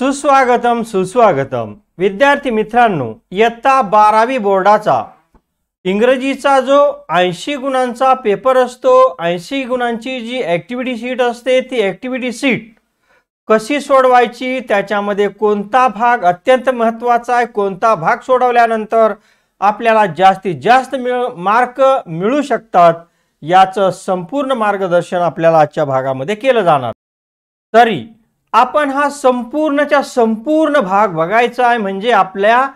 सुस्वागतम सुस्वागतम विद्यार्थी मित्रांनो इयत्ता बारावी बोर्डाचा इंग्रजीचा जो ऐंशी गुणांचा पेपर असतो ऐंशी गुणांची जी ॲक्टिव्हिटी शीट असते ती ॲक्टिव्हिटी शीट कशी सोडवायची त्याच्यामध्ये कोणता भाग अत्यंत महत्त्वाचा आहे कोणता भाग सोडवल्यानंतर आपल्याला जास्तीत जास्त मिळ मार्क मिळू शकतात याचं संपूर्ण मार्गदर्शन आपल्याला आजच्या भागामध्ये केलं जाणार तरी आपण हा संपूर्णच्या संपूर्ण भाग बघायचा आहे म्हणजे आपल्या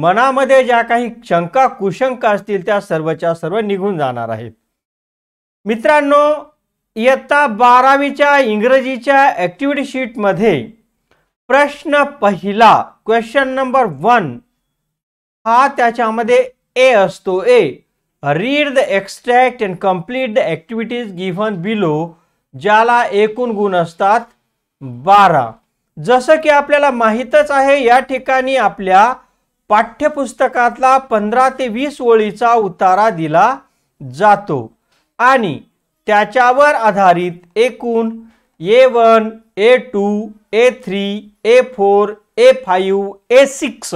मनामध्ये ज्या काही शंका कुशंका असतील त्या सर्वच्या सर्व निघून जाणार आहेत मित्रांनो इयत्ता बारावीच्या इंग्रजीच्या ॲक्टिव्हिटी शीटमध्ये प्रश्न पहिला क्वेश्चन नंबर वन हा त्याच्यामध्ये ए असतो A read the extract and complete the activities given below ज्याला एकूण गुण असतात बारा जसं की आपल्याला माहीतच आहे या ठिकाणी आपल्या पाठ्यपुस्तकातला पंधरा ते वीस ओळीचा उतारा दिला जातो आणि त्याच्यावर आधारित एकूण A one A two A three A four A five A six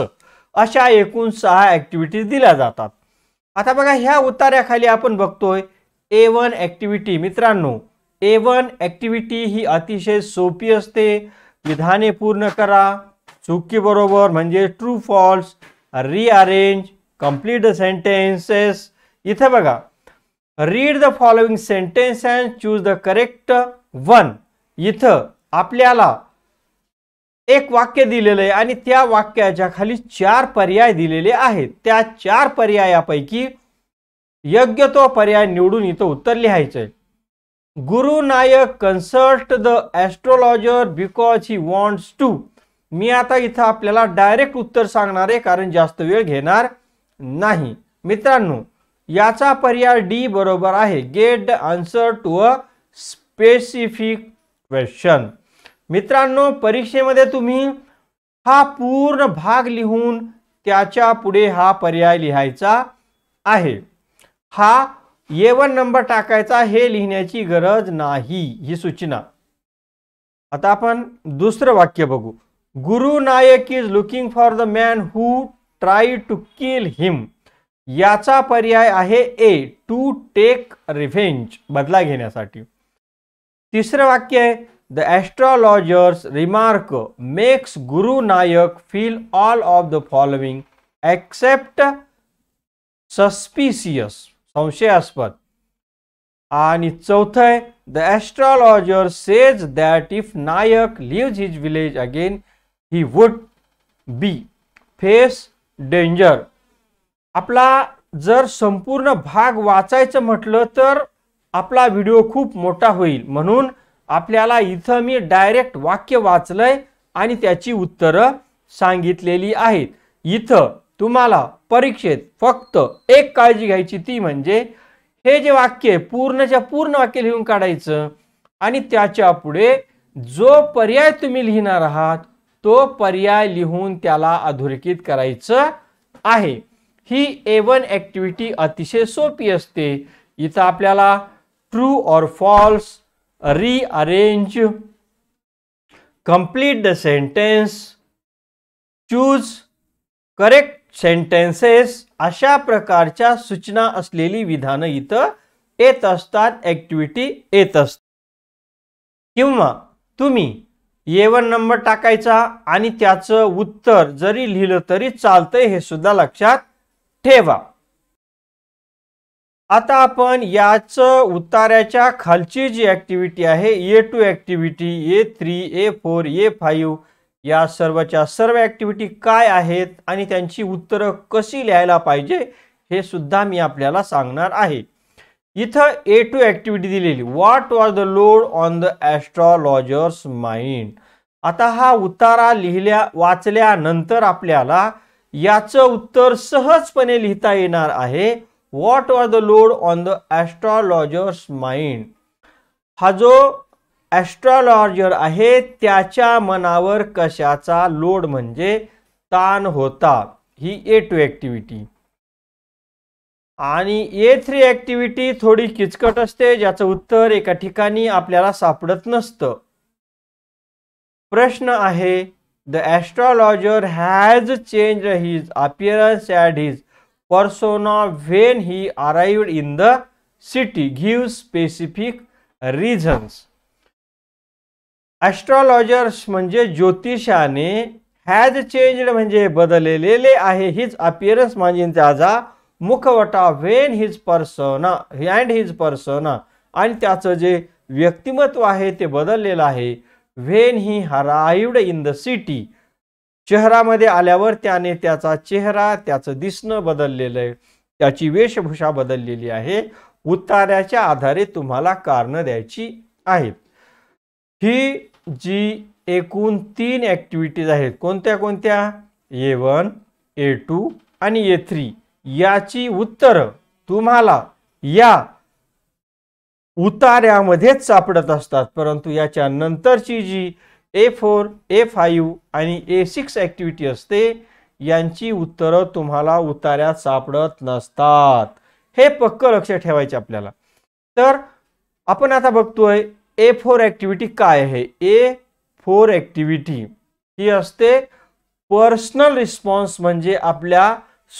अशा एकूण सहा ॲक्टिव्हिटीज दिल्या जातात आता बघा ह्या उतार्याखाली आपण बघतोय ए वन ॲक्टिव्हिटी मित्रांनो ए वन ॲक्टिव्हिटी ही अतिशय सोपी असते विधाने पूर्ण करा चुकीबरोबर म्हणजे true false rearrange complete the sentences इथं बघा read the following sentence and choose the correct one इथं आपल्याला एक वाक्य दिलेलं आहे आणि त्या वाक्याच्या खाली चार पर्याय दिलेले आहेत त्या चार पर्यायापैकी योग्य तो पर्याय निवडून इथं उत्तर लिहायचं आहे Guru Nayak consult the astrologer because he wants to me आता इथं आपल्याला डायरेक्ट उत्तर सांगणार आहे कारण जास्त वेळ घेणार नाही मित्रांनो याचा पर्याय डी बरोबर आहे get the answer to a specific question मित्रांनो परीक्षेमध्ये तुम्ही हा पूर्ण भाग लिहून त्याच्या पुढे हा पर्याय लिहायचा आहे हा ये वन नंबर टाकायचा हे लिहिण्याची गरज नाही ही सूचना आता आपण दुसरं वाक्य बघू Guru Nayak is looking for the man who try to kill him याचा पर्याय आहे ए टू टेक रिव्हेंज बदला घेण्यासाठी तिसरं वाक्य आहे the astrologers remark makes Guru Nayak feel all of the following accept suspicious संशयास्पद आणि चौथं आहे the astrologer says that if Nayak lives his village again he would be face danger आपला जर संपूर्ण भाग वाचायचं म्हटलं तर आपला व्हिडिओ खूप मोठा होईल म्हणून आपल्याला इथं मी डायरेक्ट वाक्य वाचलंय आणि त्याची उत्तरं सांगितलेली आहेत इथं तुम्हाला परीक्षेत फक्त एक काळजी घ्यायची ती म्हणजे हे जे वाक्य आहे पूर्णच्या पूर्ण वाक्य लिहून काढायचं आणि त्याच्या पुढे जो पर्याय तुम्ही लिहिणार आहात तो पर्याय लिहून त्याला अधोरेखित करायचं आहे ही ए वन ऍक्टिव्हिटी अतिशय सोपी असते इथं आपल्याला true or false rearrange complete the sentence choose correct sentences अशा प्रकारच्या सूचना असलेली विधानं इथं येत असतात ऍक्टिव्हिटी येत असतात किंवा तुम्ही येवन नंबर टाकायचा आणि त्याचं उत्तर जरी लिहिलं तरी चालतंय हे सुद्धा लक्षात ठेवा आता आपण याच उतार्याच्या खालची जी ऍक्टिव्हिटी आहे A two activity A three A four A five या सर्वच्या सर्व ॲक्टिव्हिटी काय आहेत आणि त्यांची उत्तरं कशी लिहायला पाहिजे हे सुद्धा मी आपल्याला सांगणार आहे इथं ए टू ॲक्टिव्हिटी दिलेली what was the load on the astrologers mind आता हा उतारा लिहिल्या वाचल्यानंतर आपल्याला याचं उत्तर सहजपणे लिहिता येणार आहे what was the load on the astrologers mind हा जो ॲस्ट्रॉलॉजर आहे त्याच्या मनावर कशाचा लोड म्हणजे ताण होता ही ए टू ॲक्टिव्हिटी आणि ए थ्री ॲक्टिव्हिटी थोडी किचकट असते ज्याचं उत्तर एका ठिकाणी आपल्याला सापडत नसतं प्रश्न आहे the astrologer has change his appearance and his persona when he arrived in the city give specific reasons astrologers म्हणजे ज्योतिषाने हॅज चेंज्ड म्हणजे बदललेले आहे हिज अपिअरन्स म्हणजे त्याचा मुखवटा when his persona and his persona आणि त्याचं जे व्यक्तिमत्व आहे ते बदललेलं आहे when he arrived in the city चेहरामध्ये आल्यावर त्याने त्याचा चेहरा त्याचं दिसणं बदललेलं आहे त्याची वेशभूषा बदललेली आहे उतार्याच्या आधारे तुम्हाला कारणं द्यायची आहेत ही जी एकूण तीन ॲक्टिव्हिटीज आहेत कोणत्या कोणत्या ए वन ए टू आणि ए थ्री याची उत्तरं तुम्हाला या उतार्यामध्येच सापडत असतात परंतु याच्या नंतरची जी ए फोर ए फाईव्ह आणि ए सिक्स ॲक्टिव्हिटी असते यांची उत्तरं तुम्हाला उतार्यात सापडत नसतात हे पक्क लक्ष ठेवायचे आपल्याला तर आपण आता बघतोय ए फोर ऍक्टिव्हिटी काय आहे ए फोर ऍक्टिव्हिटी ही असते पर्सनल रिस्पॉन्स म्हणजे आपल्या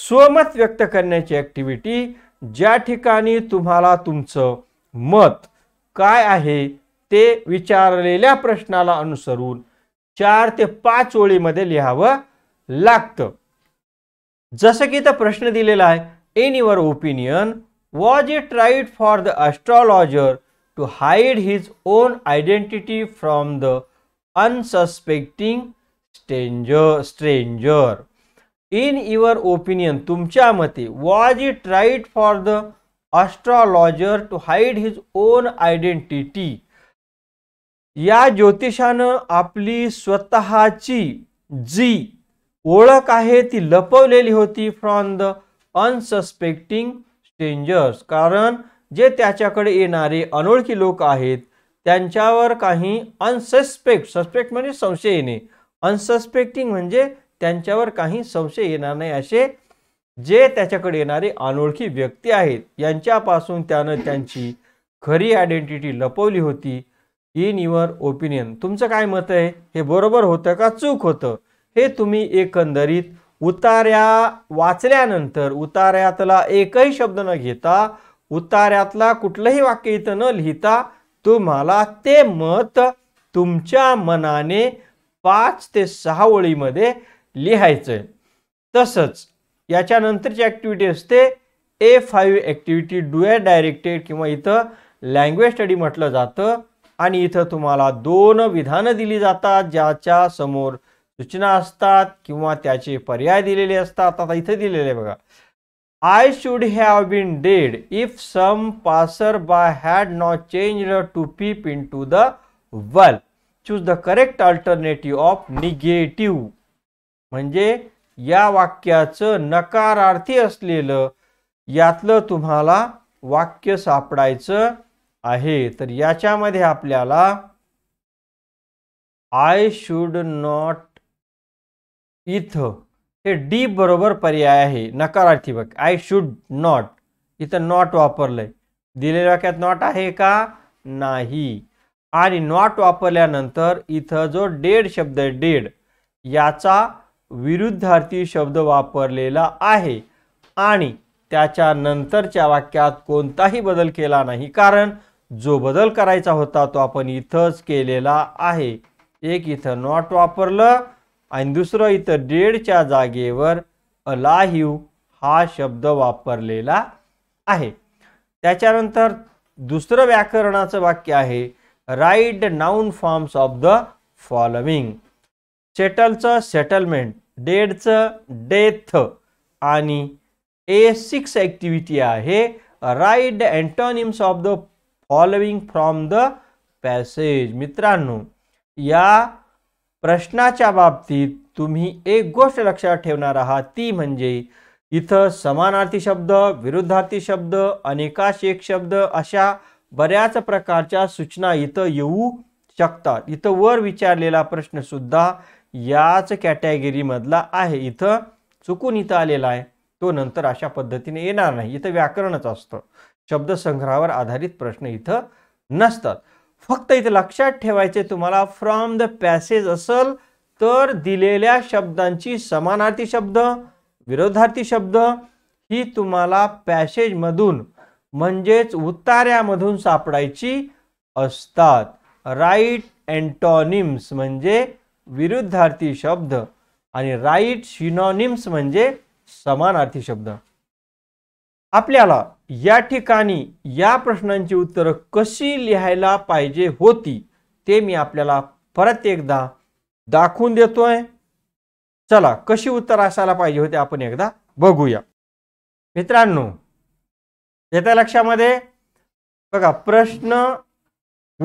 स्वमत व्यक्त करण्याची ऍक्टिव्हिटी ज्या ठिकाणी तुम्हाला तुमचं मत काय आहे ते विचारलेल्या प्रश्नाला अनुसरून चार ते पाच ओळीमध्ये लिहावं लागतं जसं की तर प्रश्न दिलेला आहे in your opinion was it right for the astrologer to hide his own identity from the unsuspecting stranger stranger in your opinion tumcha mate was it right for the astrologer to hide his own identity या ज्योतिषानं आपली स्वतःची जी ओळख आहे ती लपवलेली होती from the unsuspecting strangers कारण जे त्याच्याकडे येणारे अनोळखी लोक आहेत त्यांच्यावर काही अनसस्पेक्ट सस्पेक्ट म्हणजे संशय येणे अनसस्पेक्टिंग म्हणजे त्यांच्यावर काही संशय येणार नाही असे जे त्याच्याकडे येणारे अनोळखी व्यक्ती आहेत यांच्यापासून त्यानं त्यांची खरी आयडेंटिटी लपवली होती इन युअर ओपिनियन तुमचं काय मत आहे हे बरोबर होतं का चूक होतं हे तुम्ही एकंदरीत उतार्या वाचल्यानंतर उतार्यातला एकही शब्द न घेता उतार्यातला कुठलंही वाक्य इथं न लिहिता तुम्हाला ते मत तुमच्या मनाने पाच ते सहा ओळीमध्ये लिहायचं आहे तसंच याच्यानंतरची ॲक्टिव्हिटी असते A five activity do directed किंवा इथं लँग्वेज स्टडी म्हटलं जातं आणि इथं तुम्हाला दोन विधानं दिली जातात ज्याच्या समोर सूचना असतात किंवा त्याचे पर्याय दिलेले असतात आता इथं दिलेले बघा I have been dead if some passer by had not change to peep into the well choose the correct alternative of negative म्हणजे या वाक्याचं नकारार्थी असलेलं यातलं तुम्हाला वाक्य सापडायचं आहे तर याच्यामध्ये आपल्याला आय शुड नॉट इथं हे डी बरोबर पर्याय आहे नकारार्थी वाक्य आय शुड नॉट इथं नॉट वापरलं आहे दिलेल्या वाक्यात नॉट आहे का नाही आणि नॉट वापरल्यानंतर इथं जो डेड शब्द आहे डेड याचा विरुद्धार्थी शब्द वापरलेला आहे आणि त्याच्यानंतरच्या वाक्यात कोणताही बदल केला नाही कारण जो बदल करायचा होता तो आपण इथंच केलेला आहे एक इथं नॉट वापरलं आणि दुसरं इथं डेडच्या जागेवर अलाहिव हा शब्द वापरलेला आहे त्याच्यानंतर दुसरं व्याकरणाचं वाक्य आहे right noun forms of the following सेटलचं सेटलमेंट डेडचं डेथ आणि ए सिक्स ॲक्टिव्हिटी आहे right antonyms of the following from the passage मित्रांनो या प्रश्नाच्या बाबतीत तुम्ही एक गोष्ट लक्षात ठेवणार आहात ती म्हणजे इथं समानार्थी शब्द विरुद्धार्थी शब्द एक शब्द अशा बऱ्याच प्रकारच्या सूचना इथं येऊ शकतात इथं वर विचारलेला प्रश्न सुद्धा याच कॅटेगरीमधला आहे इथं चुकून इथं आलेला आहे तो नंतर अशा पद्धतीने येणार नाही इथं व्याकरणच असतं शब्दसंग्रहावर आधारित प्रश्न इथं नसतात फक्त इथे लक्षात ठेवायचे तुम्हाला फ्रॉम द पॅसेज असल तर दिलेल्या शब्दांची समानार्थी शब्द विरोधार्थी शब्द ही तुम्हाला पॅसेजमधून म्हणजेच उतार्यामधून सापडायची असतात राईट अँटॉनिम्स म्हणजे विरुद्धार्थी शब्द आणि राईट शिनॉनिम्स म्हणजे समानार्थी शब्द आपल्याला या ठिकाणी या प्रश्नांची उत्तरं कशी लिहायला पाहिजे होती ते मी आपल्याला परत एकदा दाखवून देतोय चला कशी उत्तर असायला पाहिजे होते आपण एकदा बघूया मित्रांनो येत्या लक्षामध्ये बघा प्रश्न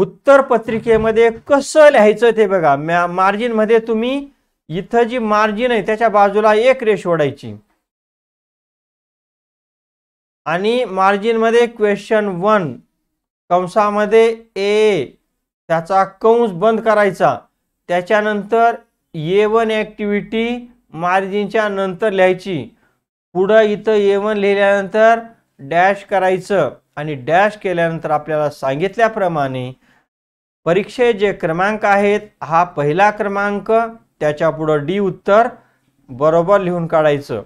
उत्तर पत्रिकेमध्ये कसं लिहायचं ते बघा मार्जिन मार्जिनमध्ये तुम्ही इथं जी मार्जिन आहे त्याच्या बाजूला एक रेष ओढायची आणि मार्जिनमध्ये क्वेश्चन वन कंसामध्ये ए त्याचा कंस बंद करायचा त्याच्यानंतर ए वन ॲक्टिव्हिटी मार्जिनच्या नंतर लिहायची पुढं इथं ए वन लिहिल्यानंतर डॅश करायचं आणि डॅश केल्यानंतर आपल्याला सांगितल्याप्रमाणे परीक्षे जे क्रमांक आहेत हा पहिला क्रमांक त्याच्या पुढं डी उत्तर बरोबर लिहून काढायचं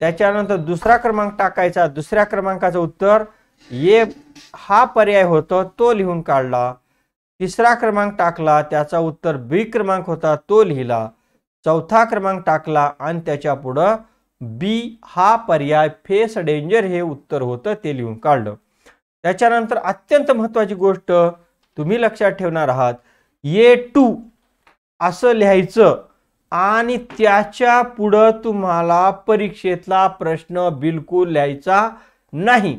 त्याच्यानंतर दुसरा क्रमांक टाकायचा दुसऱ्या क्रमांकाचं उत्तर ये हा पर्याय होतो तो लिहून काढला तिसरा क्रमांक टाकला त्याचा उत्तर बी क्रमांक होता तो लिहिला चौथा क्रमांक टाकला आणि त्याच्या पुढं बी हा पर्याय फेस डेंजर हे उत्तर होतं ते लिहून काढलं त्याच्यानंतर अत्यंत महत्त्वाची गोष्ट तुम्ही लक्षात ठेवणार आहात ये टू असं लिहायचं आणि त्याच्या पुढं तुम्हाला परीक्षेतला प्रश्न बिलकुल लिहायचा नाही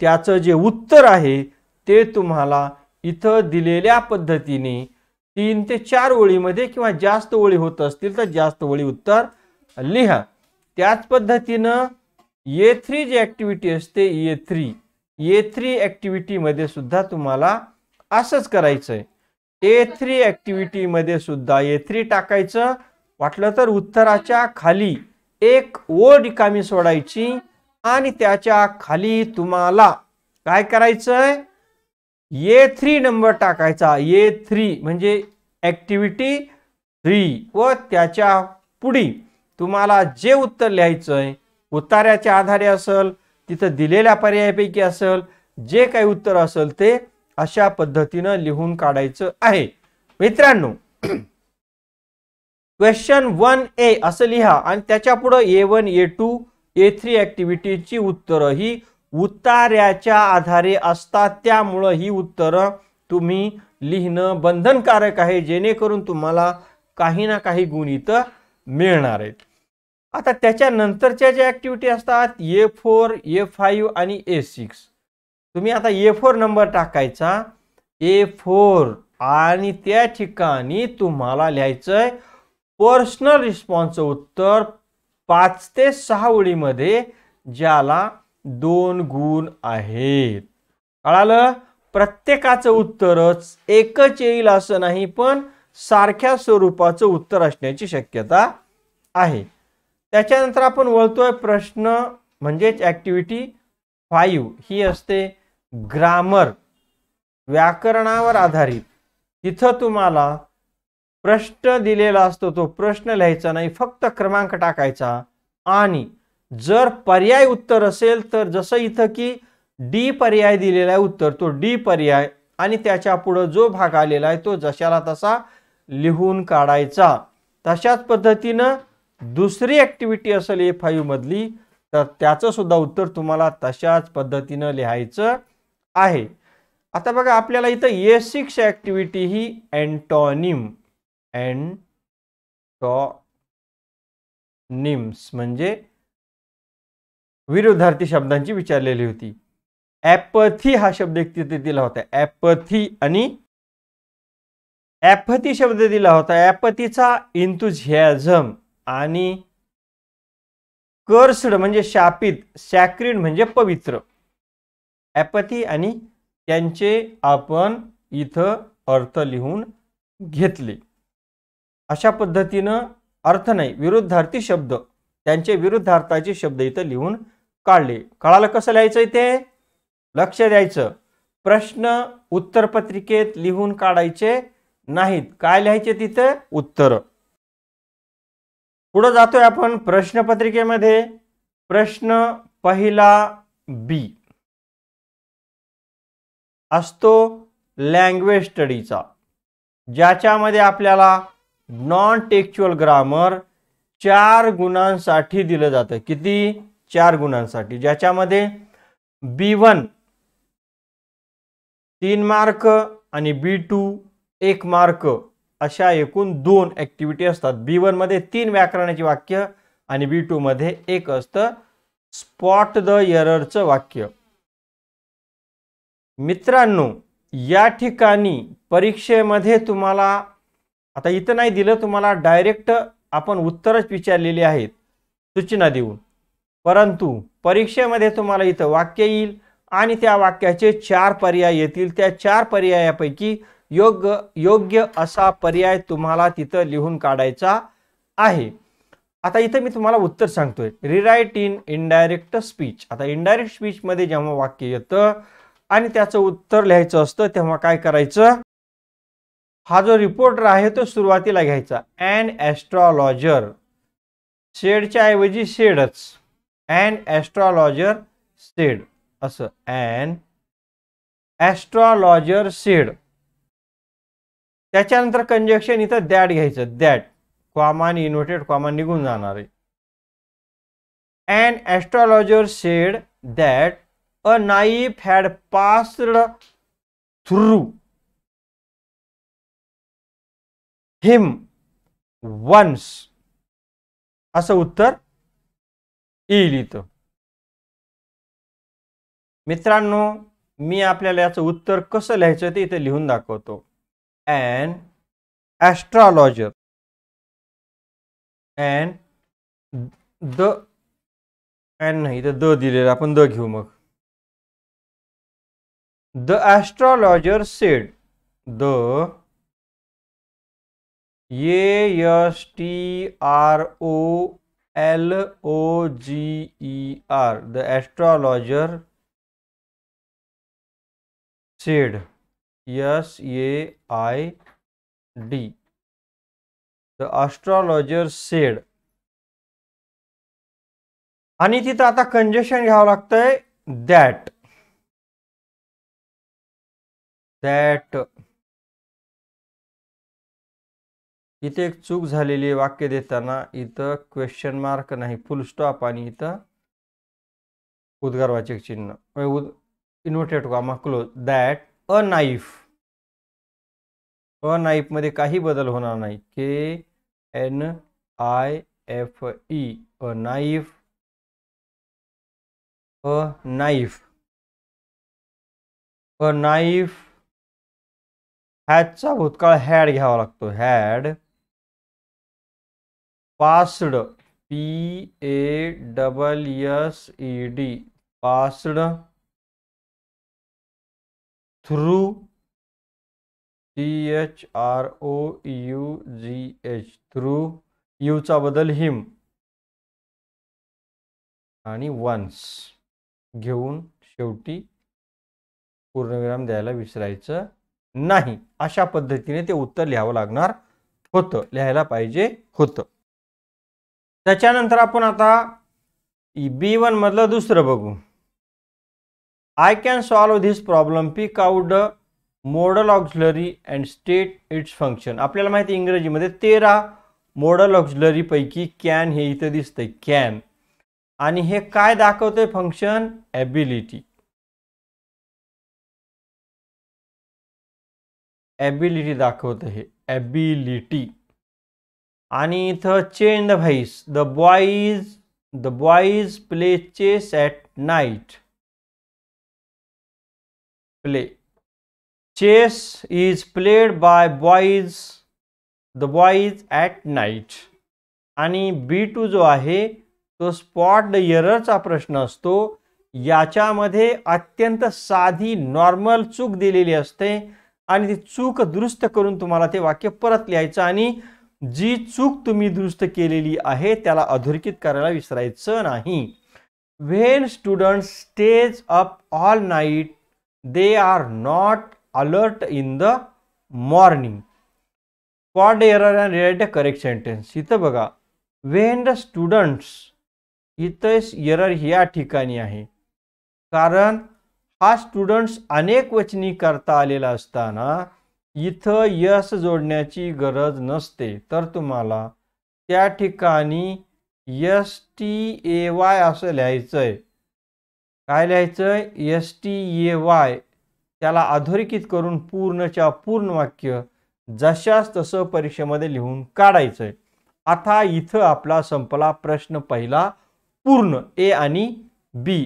त्याचं जे उत्तर आहे ते तुम्हाला इथं दिलेल्या पद्धतीने तीन ते चार ओळीमध्ये किंवा जास्त ओळी होत असतील तर जास्त ओळी उत्तर लिहा त्याच पद्धतीनं ए थ्री जी ॲक्टिव्हिटी असते ए थ्री ए थ्री ॲक्टिव्हिटीमध्ये सुद्धा तुम्हाला असंच करायचं आहे ए थ्री ॲक्टिव्हिटीमध्ये सुद्धा ए थ्री टाकायचं वाटलं तर उत्तराच्या खाली एक ओळ रिकामी सोडायची आणि त्याच्या खाली तुम्हाला काय करायचंय ए थ्री नंबर टाकायचा ए थ्री म्हणजे ऍक्टिव्हिटी थ्री व त्याच्या पुढी तुम्हाला जे उत्तर लिहायचं आहे उत्तराच्या आधारे असेल तिथं दिलेल्या पर्यायापैकी असेल जे काही उत्तर असेल ते अशा पद्धतीनं लिहून काढायचं आहे मित्रांनो क्वेश्चन वन ए असं लिहा आणि त्याच्यापुढं A one A two A three ॲक्टिव्हिटीची उत्तरं ही उत्तार्याच्या आधारे असतात त्यामुळं ही उत्तरं तुम्ही लिहिणं बंधनकारक आहे जेणेकरून तुम्हाला काही ना काही गुण इथं मिळणार आहेत आता त्याच्यानंतरच्या ज्या ॲक्टिव्हिटी असतात ए फोर ए फाईव्ह आणि ए सिक्स तुम्ही आता ए फोर नंबर टाकायचा ए फोर आणि त्या ठिकाणी तुम्हाला लिहायचं आहे पर्सनल रिस्पॉन्सचं उत्तर पाच ते सहा ओळीमध्ये ज्याला दोन गुण आहेत कळालं प्रत्येकाचं उत्तरच एकच येईल असं नाही पण सारख्या स्वरूपाचं उत्तर असण्याची शक्यता आहे त्याच्यानंतर आपण वळतोय प्रश्न म्हणजेच ॲक्टिव्हिटी फाईव्ह ही असते ग्रामर व्याकरणावर आधारित तिथं तुम्हाला प्रश्न दिलेला असतो तो प्रश्न लिहायचा नाही फक्त क्रमांक टाकायचा आणि जर पर्याय उत्तर असेल तर जसं इथं की डी पर्याय दिलेला आहे उत्तर तो डी पर्याय आणि त्याच्या पुढं जो भाग आलेला आहे तो जशाला तसा लिहून काढायचा तशाच पद्धतीनं दुसरी ॲक्टिव्हिटी असेल ए फाईव्हमधली तर त्याचं सुद्धा उत्तर तुम्हाला तशाच पद्धतीनं लिहायचं आहे आता बघा आपल्याला इथं ए सिक्स ॲक्टिव्हिटी ही अँटॉनिम निम्स म्हणजे विरोधार्थी शब्दांची विचारलेली होती एपथी हा शब्द एक तिथे दिला होता ॲपथी आणि ॲपथी शब्द दिला होता ॲपथीचा इंतुझियाझम आणि कर्सड म्हणजे शापित सॅक्रिड म्हणजे पवित्र ॲपथी आणि त्यांचे आपण इथं अर्थ लिहून घेतले अशा पद्धतीनं अर्थ नाही विरुद्धार्थी शब्द त्यांचे विरुद्धार्थाचे शब्द इथं लिहून काढले काळाला कसं लिहायचं इथे लक्ष द्यायचं प्रश्न उत्तरपत्रिकेत लिहून काढायचे नाहीत काय लिहायचे तिथे उत्तर पुढं जातोय आपण प्रश्नपत्रिकेमध्ये प्रश्न पहिला बी असतो लँग्वेज स्टडीचा ज्याच्यामध्ये आपल्याला नॉन टेक्चुअल ग्रामर चार गुणांसाठी दिलं जातं किती चार गुणांसाठी ज्याच्यामध्ये बी वन तीन मार्क आणि बी टू एक मार्क अशा एकूण दोन ऍक्टिव्हिटी असतात बी वनमध्ये तीन व्याकरणाची वाक्य आणि बी टूमध्ये एक असतं स्पॉट द एररचं वाक्य मित्रांनो या ठिकाणी परीक्षेमध्ये तुम्हाला आता इथं नाही दिलं तुम्हाला डायरेक्ट आपण उत्तरच विचारलेली आहेत सूचना देऊन परंतु परीक्षेमध्ये तुम्हाला इथं वाक्य येईल आणि त्या वाक्याचे चार पर्याय येतील त्या चार पर्यायापैकी योग्य योग्य असा पर्याय तुम्हाला तिथं लिहून काढायचा आहे आता इथं मी तुम्हाला उत्तर सांगतोय रिराईट इन इनडायरेक्ट स्पीच आता इनडायरेक्ट स्पीचमध्ये जेव्हा वाक्य येतं आणि त्याचं उत्तर लिहायचं असतं तेव्हा काय करायचं हा जो रिपोर्टर आहे तो सुरुवातीला घ्यायचा अँड ॲस्ट्रॉलॉजर शेडच्या ऐवजी शेडच अँड ॲस्ट्रॉलॉजर शेड असं अँड ॲस्ट्रॉलॉजर शेड त्याच्यानंतर कंजक्शन इथं दॅट घ्यायचं दॅट कॉमन इन्व्हर्टेड कॉमन निघून जाणार आहे and astrologer said that a knife had passed through him once असं उत्तर येईल इथं मित्रांनो मी आपल्याला याचं उत्तर कसं लिहायचं ते इथे लिहून दाखवतो and astrologer and the and नाही इथं द दिलेलं आपण द घेऊ मग the astrologer said the A S T R O L O G E R the astrologer said S A I D the astrologer said आणि तिथं आता congestion घ्यावं लगते दैट दैट इथे एक चूक झालेली वाक्य देताना इथं क्वेश्चन मार्क नाही फुल स्टॉप आणि इथं उद्गारवाचक चिन्ह उद inverted comma close that a knife a नाईफमध्ये काही बदल होणार नाही K N I F E a knife a knife a knife हॅडचा भूतकाळ हॅड घ्यावा लागतो had passed P A double S E D passed through T H R O U G H through यूचा बदल हिम आणि once घेऊन शेवटी पूर्णविराम द्यायला विसरायचं नाही अशा पद्धतीने ते उत्तर लिहावं लागणार होतं लिहायला पाहिजे होतं त्याच्यानंतर आपण आता बी वनमधलं दुसरं बघू I can solve this problem pick out the modal auxiliary and state its function आपल्याला माहिती इंग्रजीमध्ये तेरा मॉडल पैकी कॅन हे इथं दिसतंय कॅन आणि हे काय दाखवतंय फंक्शन ॲबिलिटी ॲबिलिटी दाखवतं हे ॲबिलिटी आणि इथं change the voice the boys the boys play chess at night play chess is played by boys the boys at night आणि बी टू जो आहे तो स्पॉट द इयररचा प्रश्न असतो याच्यामध्ये अत्यंत साधी नॉर्मल चूक दिलेली असते आणि ती चूक दुरुस्त करून तुम्हाला ते वाक्य परत लिहायचं आणि जी चूक तुम्ही दुरुस्त केलेली आहे त्याला अधोरेखित करायला विसरायचं नाही when student stays up all night they are not alert in the morning code error and related correct sentence इथं बघा व्हेन द स्टुडंट्स इथं एरर ह्या ठिकाणी आहे कारण हा स्टुडंट्स अनेक वचनी करता आलेला असताना इथं यश जोडण्याची गरज नसते तर तुम्हाला त्या ठिकाणी एस टी ए वाय असं लिहायचं आहे काय लिहायचं आहे एस टी ए वाय त्याला अधोरेखित करून पूर्णच्या पूर्ण वाक्य जशाच तसं परीक्षेमध्ये लिहून काढायचं आहे आता इथं आपला संपला प्रश्न पहिला पूर्ण ए आणि बी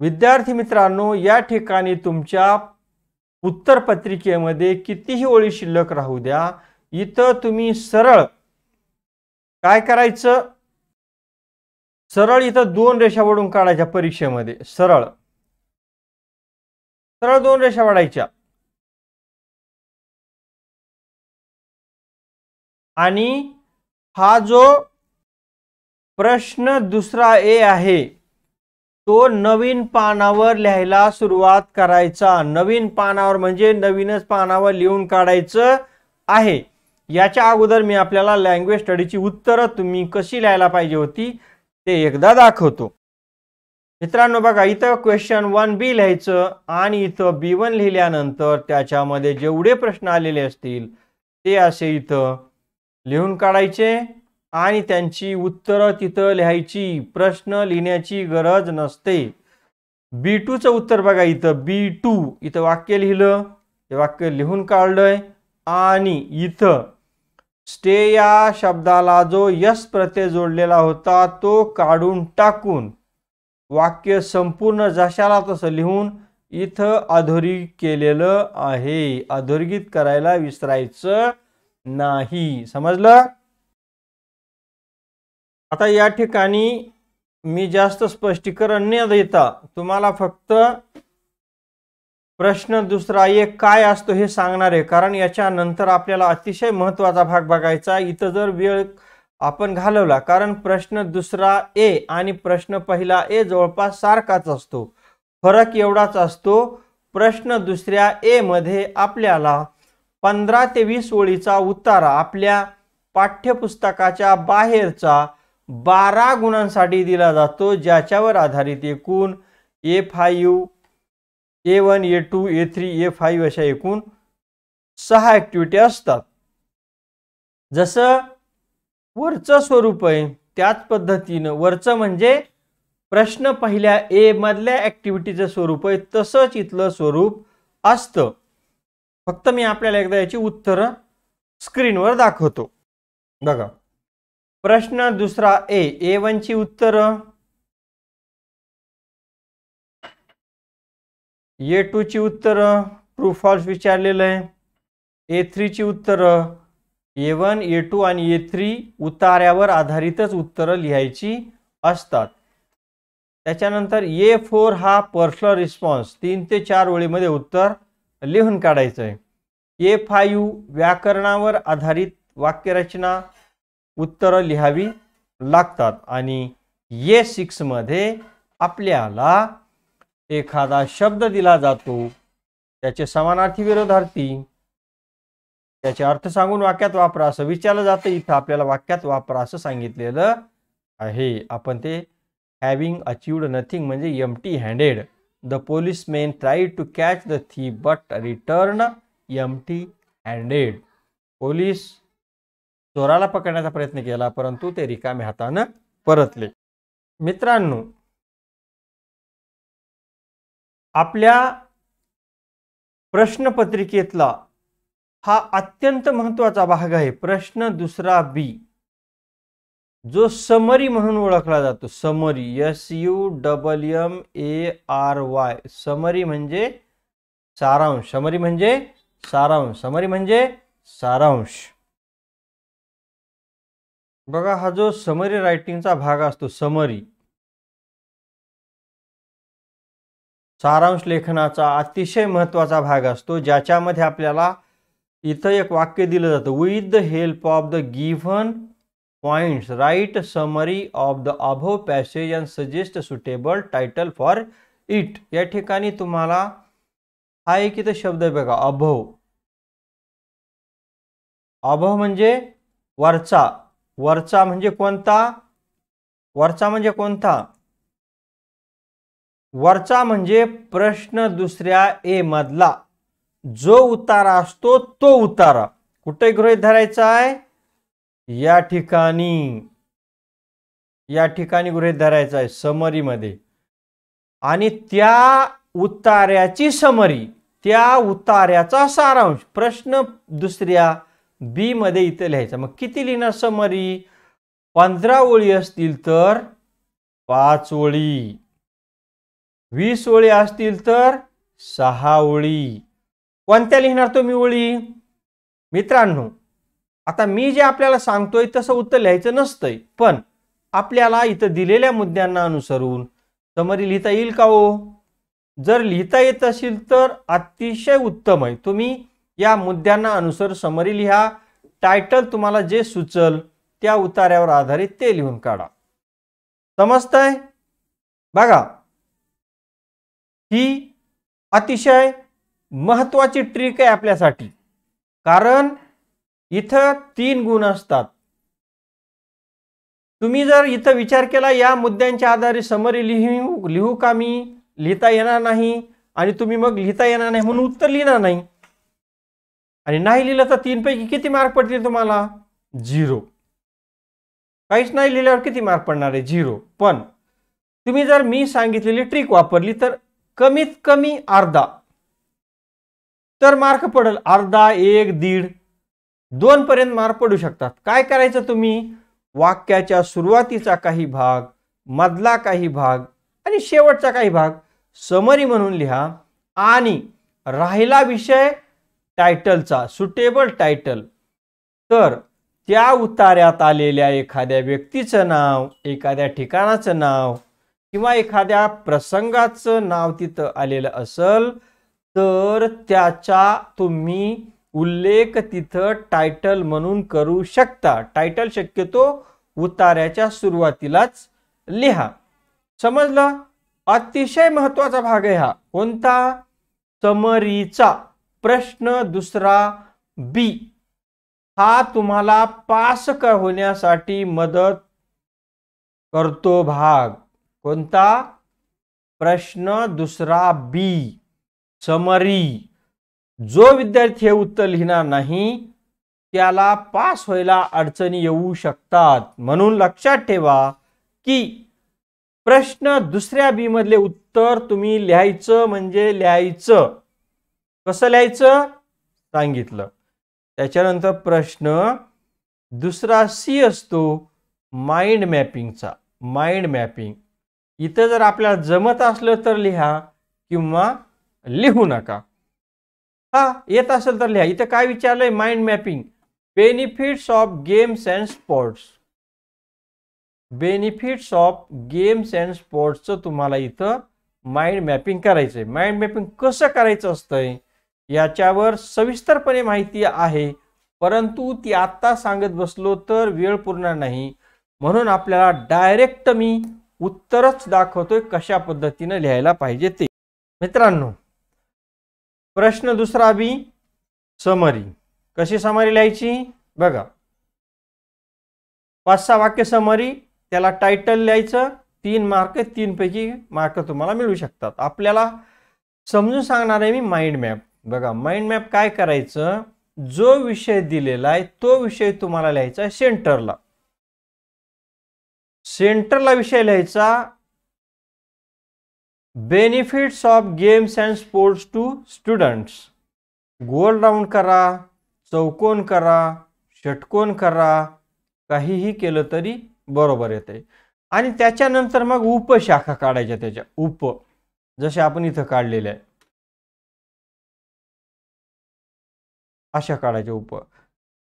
विद्यार्थी मित्रांनो या ठिकाणी तुमच्या उत्तर पत्रिकेमध्ये कितीही ओळी शिल्लक राहू द्या इथं तुम्ही सरळ काय करायचं सरळ इथं दोन रेषा वडून काढायच्या परीक्षेमध्ये सरळ सरळ दोन रेषा वाढायच्या आणि हा जो प्रश्न दुसरा ए आहे तो नवीन पानावर लिहायला सुरुवात करायचा नवीन पानावर म्हणजे नवीनच पानावर लिहून काढायचं आहे याच्या अगोदर मी आपल्याला लँग्वेज स्टडीची उत्तरं तुम्ही कशी लिहायला पाहिजे होती ते एकदा दाखवतो मित्रांनो बघा इथं क्वेश्चन वन बी लिहायचं आणि इथं बी वन लिहिल्यानंतर त्याच्यामध्ये जेवढे प्रश्न आलेले असतील ते असे इथं लिहून काढायचे आणि त्यांची उत्तरं तिथं लिहायची प्रश्न लिहिण्याची गरज नसते बी टूचं उत्तर बघा इथं बी टू इथं वाक्य लिहिलं ते वाक्य लिहून काढलंय आणि इथं स्टे या शब्दाला जो यस प्रत्यय जोडलेला होता तो काढून टाकून वाक्य संपूर्ण जशाला तसं लिहून इथं अधोरी केलेलं आहे अधोरगीत करायला विसरायचं नाही समजलं आता या ठिकाणी मी जास्त स्पष्टीकरण न देता तुम्हाला फक्त प्रश्न दुसरा एक काय असतो हे सांगणार आहे कारण याच्यानंतर आपल्याला अतिशय महत्त्वाचा भाग बघायचा इथं जर वेळ आपण घालवला कारण प्रश्न दुसरा ए आणि प्रश्न पहिला ए जवळपास सारखाच असतो फरक एवढाच असतो प्रश्न दुसऱ्या ए मध्ये आपल्याला पंधरा ते वीस ओळीचा उतारा आपल्या पाठ्यपुस्तकाच्या बाहेरचा बारा गुणांसाठी दिला जातो ज्याच्यावर आधारित एकूण A five A one A two A three A five अशा एकूण सहा ॲक्टिव्हिटी असतात जसं वरचं स्वरूप आहे त्याच पद्धतीनं वरचं म्हणजे प्रश्न पहिल्या ए मधल्या ॲक्टिव्हिटीचं स्वरूप आहे तसंच इथलं स्वरूप असतं फक्त मी आपल्याला एकदा याची उत्तरं स्क्रीनवर दाखवतो बघा प्रश्न दुसरा ए ए वनची उत्तर ए ची उत्तर ट्रू फॉल्स विचारलेलं आहे ए थ्रीची उत्तर ए वन ए टू आणि ए थ्री उतार्यावर आधारितच उत्तरं लिहायची असतात त्याच्यानंतर ए फोर हा पर्सनल रिस्पॉन्स तीन ते चार ओळीमध्ये उत्तर लिहून काढायचं आहे ए फायू व्याकरणावर आधारित वाक्यरचना उत्तरं लिहावी लागतात आणि ये सिक्समध्ये आपल्याला एखादा शब्द दिला जातो त्याचे समानार्थी विरोधार्थी त्याचे अर्थ सांगून वाक्यात वापरा असं विचारलं जातं इथं आपल्याला वाक्यात वापरा असं सांगितलेलं आहे आपण ते हॅव्हिंग अचीवड नथिंग म्हणजे empty handed the police men try to catch the thief but return empty handed police चोराला पकडण्याचा प्रयत्न केला परंतु ते रिकाम्या हातानं परतले मित्रांनो आपल्या प्रश्नपत्रिकेतला हा अत्यंत महत्वाचा भाग आहे प्रश्न दुसरा बी जो समरी म्हणून ओळखला जातो summary S U double M A R Y summary म्हणजे सारांश समरी म्हणजे सारांश समरी म्हणजे सारांश बघा हा जो समरी रायटिंगचा भाग असतो समरी सारांश लेखनाचा अतिशय महत्त्वाचा भाग असतो ज्याच्यामध्ये आपल्याला इथं एक वाक्य दिलं जातं with the help of the given points write summary of the above passage and suggest suitable title for it या ठिकाणी तुम्हाला हा एक इथं शब्द आहे बघा अभव अभव म्हणजे वरचा वरचा म्हणजे कोणता वरचा म्हणजे कोणता वरचा म्हणजे प्रश्न दुसऱ्या ए मधला जो उतारा असतो तो उतारा कुठे गृहित धरायचा आहे या ठिकाणी या ठिकाणी गृहित धरायचा आहे समरीमध्ये आणि त्या उतार्याची समरी त्या उतार्याचा सारांश प्रश्न दुसऱ्या बीमध्ये इथं लिहायचं मग किती लिहिणार समरी पंधरा ओळी असतील तर पाच ओळी वीस ओळी असतील तर सहा ओळी कोणत्या लिहिणार तुम्ही ओळी मित्रांनो आता मी जे आपल्याला सांगतोय तसं उत्तर लिहायचं नसतंय पण आपल्याला इथं दिलेल्या मुद्द्यांना अनुसरून समरी लिहिता येईल का हो जर लिहिता येत असेल तर अतिशय उत्तम आहे तुम्ही या मुद्द्यांना अनुसर समरी लिहा टायटल तुम्हाला जे सुचल त्या उतार्यावर आधारित ते लिहून काढा समजतंय बघा ही अतिशय महत्वाची ट्रिक आहे आपल्यासाठी कारण इथं तीन गुण असतात तुम्ही जर इथं विचार केला या मुद्द्यांच्या आधारे समरी लिहू लिहू का मी लिहिता येणार नाही आणि तुम्ही मग लिहिता येणार नाही म्हणून उत्तर लिहिणार नाही आणि नाही लिहिलं तर तीनपैकी किती मार्क पडतील तुम्हाला झिरो काहीच नाही लिहिल्यावर किती मार्क पडणार आहे झिरो पण तुम्ही जर मी सांगितलेली ट्रिक वापरली तर कमीत कमी अर्धा तर मार्क पडल अर्धा एक दीड पर्यंत मार्क पडू शकतात काय करायचं तुम्ही वाक्याच्या सुरुवातीचा काही भाग मधला काही भाग आणि शेवटचा काही भाग समरी म्हणून लिहा आणि राहिला विषय टायटलचा सुटेबल टायटल तर त्या उतार्यात आलेल्या एखाद्या व्यक्तीचं नाव एखाद्या ठिकाणाचं नाव किंवा एखाद्या प्रसंगाचं नाव तिथं आलेलं असेल तर त्याचा तुम्ही उल्लेख तिथं टायटल म्हणून करू शकता टायटल शक्यतो उतार्याच्या सुरुवातीलाच लिहा समजलं अतिशय महत्वाचा भाग आहे हा कोणता समरीचा प्रश्न दुसरा बी हा तुम्हाला पास होण्यासाठी मदत करतो भाग कोणता प्रश्न दुसरा बी समरी जो विद्यार्थी हे उत्तर लिहिणार नाही त्याला पास व्हायला अडचणी येऊ शकतात म्हणून लक्षात ठेवा की प्रश्न दुसऱ्या बी मधले उत्तर तुम्ही लिहायचं म्हणजे लिहायचं कसं लिहायचं सांगितलं त्याच्यानंतर प्रश्न दुसरा सी असतो माइंड मॅपिंगचा माइंड मॅपिंग इथं जर आपल्याला जमत असलं तर लिहा किंवा लिहू नका हा येत असेल तर लिहा इथं काय विचारलंय mind mapping benefits of games and sports benefits of games and स्पोर्ट्सचं तुम्हाला इथं माइंड मॅपिंग करायचंय माइंड मॅपिंग कसं करायचं असतंय याच्यावर सविस्तरपणे माहिती आहे परंतु ती आत्ता सांगत बसलो तर वेळ पूर्ण नाही म्हणून आपल्याला डायरेक्ट मी उत्तरच दाखवतोय कशा पद्धतीने लिहायला पाहिजे ते मित्रांनो प्रश्न दुसरा बी समरी कशी समरी लिहायची बघा पाच सहा वाक्य समरी त्याला टायटल लिहायचं तीन मार्क तीन पैकी मार्क तुम्हाला मिळू शकतात आपल्याला समजून सांगणार आहे मी माइंड मॅप बघा माइंड मॅप काय करायचं जो विषय दिलेला आहे तो विषय तुम्हाला लिहायचा सेंटरला सेंटरला विषय लिहायचा benefits of games and sports to students गोल राऊंड करा चौकोन करा षटकोन करा काहीही केलं तरी बरोबर येते आणि त्याच्यानंतर मग उपशाखा काढायच्या त्याच्या उप जसे आपण इथं काढलेले आहे अशा काढायच्या उप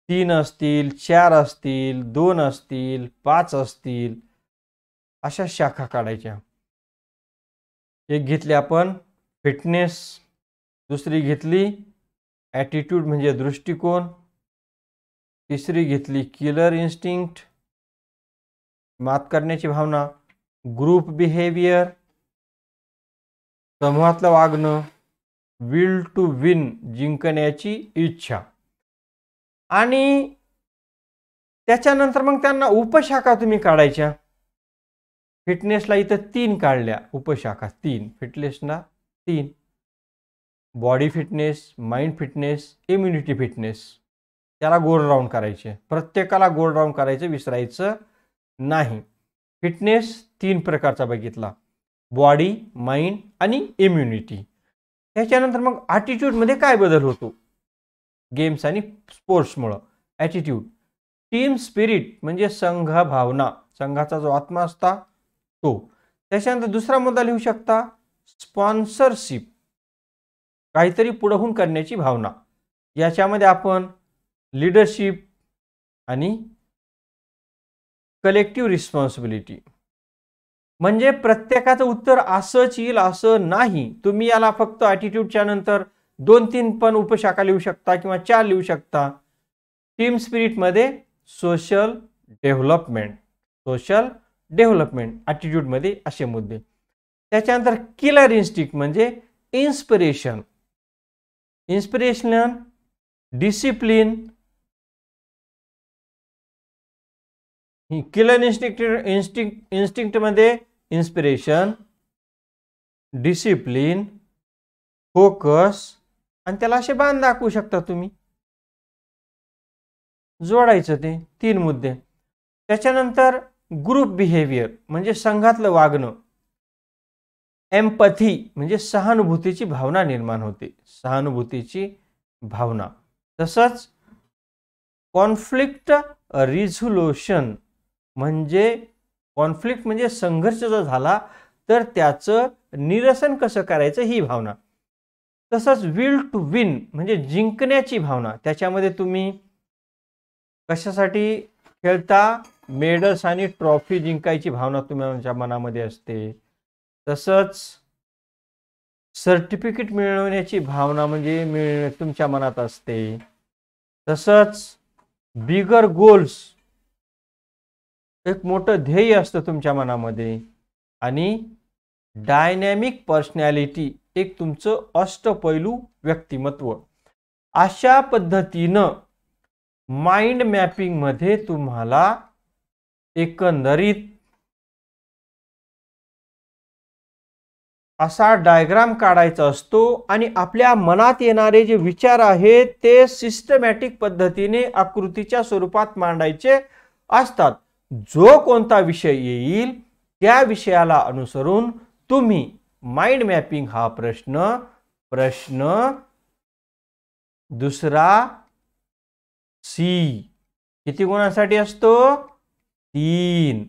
तीन असतील चार असतील दोन असतील पाच असतील अशा शाखा काढायच्या एक घेतली आपण फिटनेस दुसरी घेतली ॲटिट्यूड म्हणजे दृष्टिकोन तिसरी घेतली किलर इन्स्टिंक्ट मात करण्याची भावना ग्रुप बिहेवियर समूहातलं वागणं विल टू विन जिंकण्याची इच्छा आणि त्याच्यानंतर मग त्यांना उपशाखा तुम्ही काढायच्या फिटनेसला इथं तीन काढल्या उपशाखा तीन फिटनेसना तीन body fitness mind fitness immunity fitness त्याला गोल राऊंड करायचे प्रत्येकाला गोल राऊंड करायचं विसरायचं नाही फिटनेस तीन प्रकारचा बघितला बॉडी माइंड आणि इम्युनिटी त्याच्यानंतर मग ॲटिट्यूडमध्ये काय बदल होतो गेम्स आणि स्पोर्ट्समुळं ॲटिट्यूड टीम स्पिरिट म्हणजे संघ भावना संघाचा जो आत्मा असता तो त्याच्यानंतर दुसरा मुद्दा लिहू शकता स्पॉन्सरशिप काहीतरी पुढहून करण्याची भावना याच्यामध्ये आपण लिडरशिप आणि कलेक्टिव्ह रिस्पॉन्सिबिलिटी म्हणजे प्रत्येकाचं उत्तर असंच येईल असं नाही तुम्ही याला फक्त ॲटिट्यूडच्या नंतर दोन तीन पण उपशाखा लिहू शकता किंवा चार लिहू शकता टीम स्पिरिटमध्ये सोशल डेव्हलपमेंट सोशल डेव्हलपमेंट ॲटिट्यूडमध्ये असे मुद्दे त्याच्यानंतर किलर इन्स्टिक म्हणजे inspiration inspiration discipline killer instinct instinct इन्स्टिंक्टमध्ये इन्स्पिरेशन डिसिप्लिन फोकस आणि त्याला असे बांध दाखवू शकता तुम्ही जोडायचं ते तीन मुद्दे त्याच्यानंतर ग्रुप बिहेवियर म्हणजे संघातलं वागणं एम्पथी म्हणजे सहानुभूतीची भावना निर्माण होते सहानुभूतीची भावना तसंच कॉन्फ्लिक्ट रिझोल्युशन म्हणजे कॉन्फ्लिक्ट म्हणजे संघर्ष जर झाला तर त्याचं निरसन कसं करायचं ही भावना तसंच विल टू विन म्हणजे जिंकण्याची भावना त्याच्यामध्ये तुम्ही कशासाठी खेळता मेडल्स आणि ट्रॉफी जिंकायची भावना तुमच्या मनामध्ये असते तसंच सर्टिफिकेट मिळवण्याची भावना म्हणजे मिळ तुमच्या मनात असते तसंच बिगर गोल्स एक मोठं ध्येय असतं तुमच्या मनामध्ये आणि डायनॅमिक पर्सनॅलिटी एक तुमचं अष्टपैलू व्यक्तिमत्व अशा पद्धतीनं माइंड मॅपिंगमध्ये तुम्हाला एकंदरीत असा डायग्राम काढायचा असतो आणि आपल्या मनात येणारे जे विचार आहेत ते सिस्टमॅटिक पद्धतीने आकृतीच्या स्वरूपात मांडायचे असतात जो कोणता विषय येईल त्या विषयाला अनुसरून तुम्ही माइंड मॅपिंग हा प्रश्न प्रश्न दुसरा सी किती गुणांसाठी असतो तीन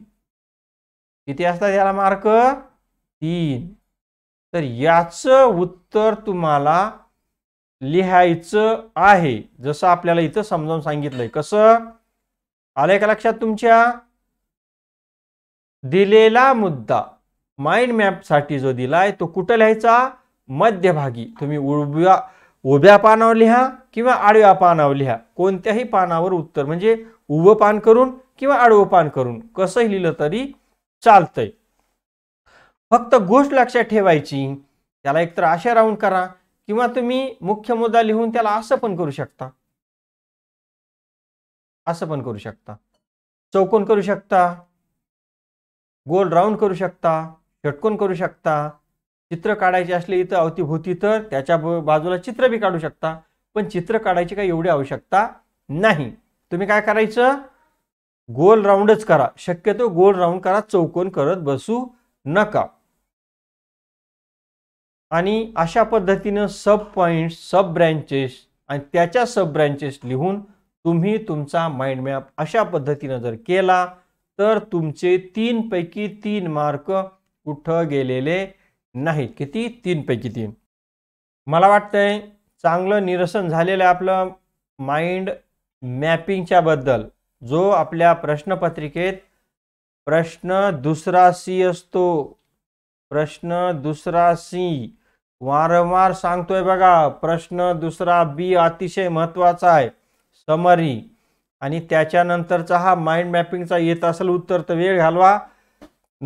किती असतात याला मार्क तीन तर याचं उत्तर तुम्हाला लिहायचं आहे जसं आपल्याला इथं समजावून सांगितलंय कसं आलंय का लक्षात तुमच्या दिलेला मुद्दा माइंड मॅपसाठी जो दिला तो कुठं लिहायचा मध्यभागी तुम्ही उभ्या उभ्या पानावर लिहा किंवा आडव्या पानावर लिहा कोणत्याही पानावर उत्तर म्हणजे उभं पान करून किंवा आडवं पान करून कसंही लिहिलं तरी चालतंय फक्त गोष्ट लक्षात ठेवायची त्याला एकतर आशा राहून करा किंवा तुम्ही मुख्य मुद्दा लिहून त्याला असं पण करू शकता असं पण करू शकता चौकोन करू शकता गोल राऊंड करू शकता षटकोन करू शकता चित्र काढायचे असले इथं अवतीभोवती तर त्याच्या बाजूला चित्र बी काढू शकता पण चित्र काढायची काही एवढी आवश्यकता नाही तुम्ही काय करायचं गोल राऊंडच करा शक्यतो गोल राऊंड करा चौकोन करत बसू नका आणि अशा पद्धतीनं सब पॉइंट सब ब्रँचेस आणि त्याच्या सब ब्रँचेस लिहून तुम्ही तुमचा माइंड मॅप अशा पद्धतीनं जर केला तर तुमचे तीनपैकी तीन मार्क कुठं गेलेले नाहीत किती तीनपैकी तीन मला वाटतंय चांगलं निरसन झालेलं आहे आपलं माइंड मॅपिंगच्या बद्दल जो आपल्या प्रश्नपत्रिकेत प्रश्न दुसरा सी असतो प्रश्न दुसरा सी वारंवार सांगतोय बघा प्रश्न दुसरा बी अतिशय महत्त्वाचा आहे समरी आणि त्याच्यानंतरचा हा माइंड मॅपिंगचा येत असेल उत्तर तर वेळ घालवा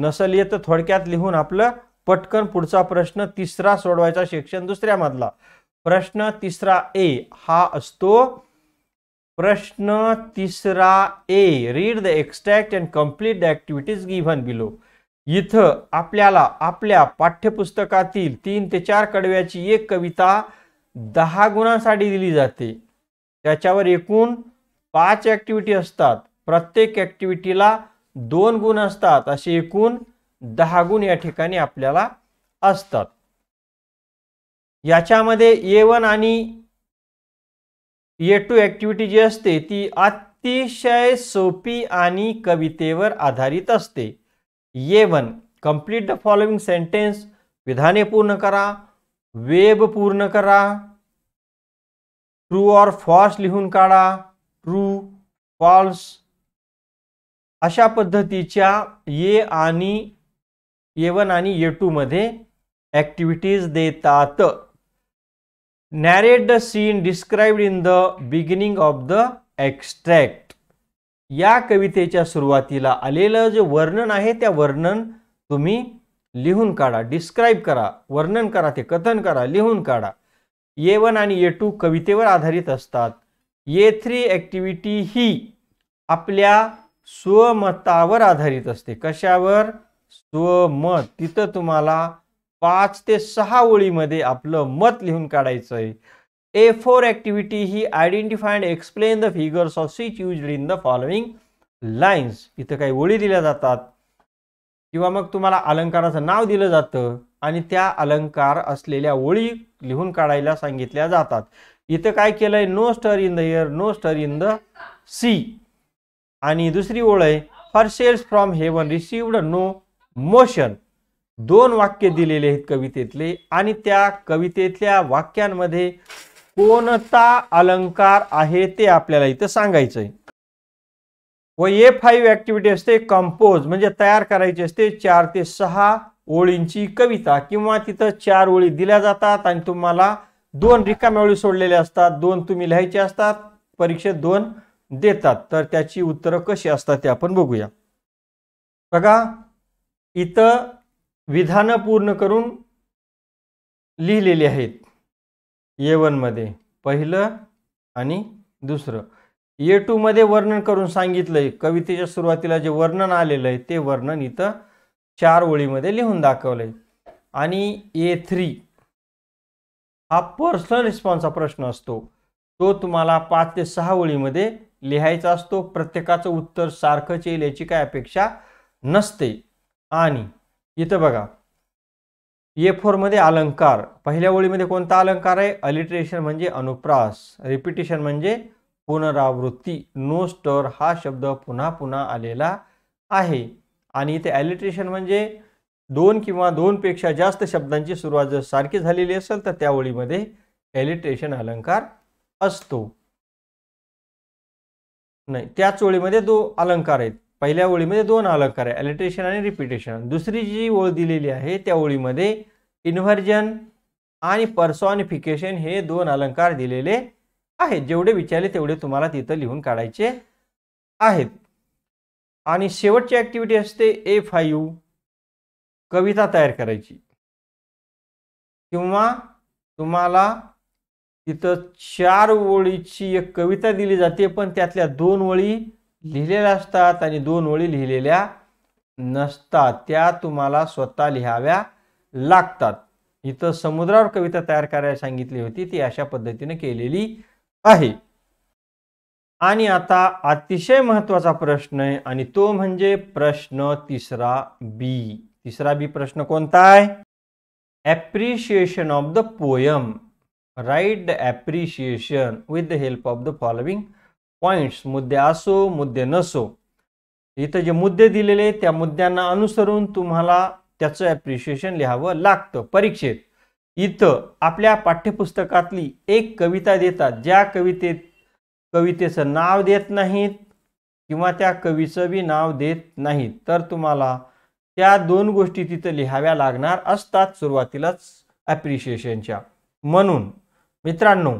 नसल येत थोडक्यात लिहून आपलं पटकन पुढचा प्रश्न तिसरा सोडवायचा शिक्षण दुसऱ्यामधला प्रश्न तिसरा ए हा असतो प्रश्न तिसरा A read the extract and complete the activities given below इथं आपल्याला आपल्या पाठ्यपुस्तकातील तीन ते चार कडव्याची एक कविता दहा गुणांसाठी दिली जाते त्याच्यावर एकूण पाच ॲक्टिव्हिटी असतात प्रत्येक ॲक्टिव्हिटीला दोन गुण असतात असे एकूण दहा गुण या ठिकाणी आपल्याला असतात याच्यामध्ये ए वन आणि ए टू ॲक्टिव्हिटी जी असते ती अतिशय सोपी आणि कवितेवर आधारित असते A one complete the following sentence विधाने पूर्ण करा वेब पूर्ण करा ट्रू ऑर फॉस लिहून काढा ट्रू फॉल्स अशा पद्धतीच्या ये आणि ये वन आणि ये टूमध्ये ॲक्टिव्हिटीज देतात narrate the scene described in the beginning of the extract या कवितेच्या सुरुवातीला आलेलं जे वर्णन आहे त्या वर्णन तुम्ही लिहून काढा डिस्क्राईब करा वर्णन करा ते कथन करा लिहून काढा ये वन आणि ये टू कवितेवर आधारित असतात ये थ्री ॲक्टिव्हिटी ही आपल्या स्वमतावर आधारित असते कशावर स्वमत तिथं तुम्हाला पाच ते सहा ओळीमध्ये आपलं मत लिहून काढायचं आहे ए फोर ॲक्टिव्हिटी ही identified explain the figures of स्विच use in the following lines इथं काही ओळी दिल्या जातात किंवा मग तुम्हाला अलंकाराचं नाव दिलं जातं आणि त्या अलंकार असलेल्या ओळी लिहून काढायला सांगितल्या जातात इथं काय केलंय no stir in the air no stir in the sea आणि दुसरी ओळ आहे her sails from heaven received no motion दोन वाक्य दिलेले आहेत कवितेतले आणि त्या कवितेतल्या वाक्यांमध्ये कोणता अलंकार आहे ते आपल्याला इथं सांगायचं आहे व ए फाईव्ह ऍक्टिव्हिटी असते कंपोज म्हणजे तयार करायची असते चार ते सहा ओळींची कविता किंवा तिथं चार ओळी दिल्या जातात आणि तुम्हाला दोन रिकाम्या वेळी सोडलेले असतात दोन तुम्ही लिहायचे असतात परीक्षेत दोन देतात तर त्याची उत्तरं कशी असतात ते आपण बघूया बघा इथं विधानं पूर्ण करून लिहिलेली आहेत ए वनमध्ये पहिलं आणि दुसरं ए टूमध्ये वर्णन करून सांगितलं आहे कवितेच्या सुरुवातीला जे वर्णन आलेलं आहे ते वर्णन इथं चार ओळीमध्ये लिहून दाखवलं आणि ए थ्री हा पर्सनल रिस्पॉन्सचा प्रश्न असतो तो तुम्हाला पाच ते सहा ओळीमध्ये लिहायचा असतो प्रत्येकाचं उत्तर सारखंच येईल याची काय अपेक्षा नसते आणि इथं बघा ए फोरमध्ये अलंकार पहिल्या ओळीमध्ये कोणता अलंकार आहे अलिट्रेशन म्हणजे अनुप्रास रिपिटेशन म्हणजे पुनरावृत्ती नो स्टर हा शब्द पुन्हा पुन्हा आलेला आहे आणि इथे अलिट्रेशन म्हणजे दोन किंवा दोनपेक्षा जास्त शब्दांची सुरुवात जर सारखी झालेली असेल तर त्या ओळीमध्ये एलिट्रेशन अलंकार असतो नाही त्याच ओळीमध्ये दो अलंकार आहेत पहिल्या ओळीमध्ये दोन अलंकार आहे एलिट्रेशन आणि रिपिटेशन दुसरी जी ओळ दिलेली आहे त्या ओळीमध्ये इन्व्हर्जन आणि पर्सॉनिफिकेशन हे दोन अलंकार दिलेले आहेत जेवढे विचारले तेवढे तुम्हाला तिथं लिहून काढायचे आहेत आणि शेवटची ॲक्टिव्हिटी असते ए फायू कविता तयार करायची किंवा तुम्हाला तिथं चार ओळीची एक कविता दिली जाते पण त्यातल्या दोन ओळी लिहिलेल्या असतात आणि दोन ओळी लिहिलेल्या नसतात त्या तुम्हाला स्वतः लिहाव्या लागतात इथं समुद्रावर कविता तयार करायला सांगितली होती ती अशा पद्धतीने केलेली आहे आणि आता अतिशय महत्त्वाचा प्रश्न आहे आणि तो म्हणजे प्रश्न तिसरा बी तिसरा बी प्रश्न कोणता आहे appreciation of the poem write the appreciation with the help of the following points मुद्दे असो मुद्दे नसो इथं जे मुद्दे दिलेले त्या मुद्द्यांना अनुसरून तुम्हाला त्याचं ॲप्रिशिएशन लिहावं लागतं परीक्षेत इथं आपल्या पाठ्यपुस्तकातली एक कविता देतात ज्या कवितेत कवितेचं नाव देत नाहीत किंवा त्या कवीचं बी नाव देत नाहीत तर तुम्हाला त्या दोन गोष्टी तिथं लिहाव्या लागणार असतात सुरुवातीलाच ॲप्रिशिएशनच्या म्हणून मित्रांनो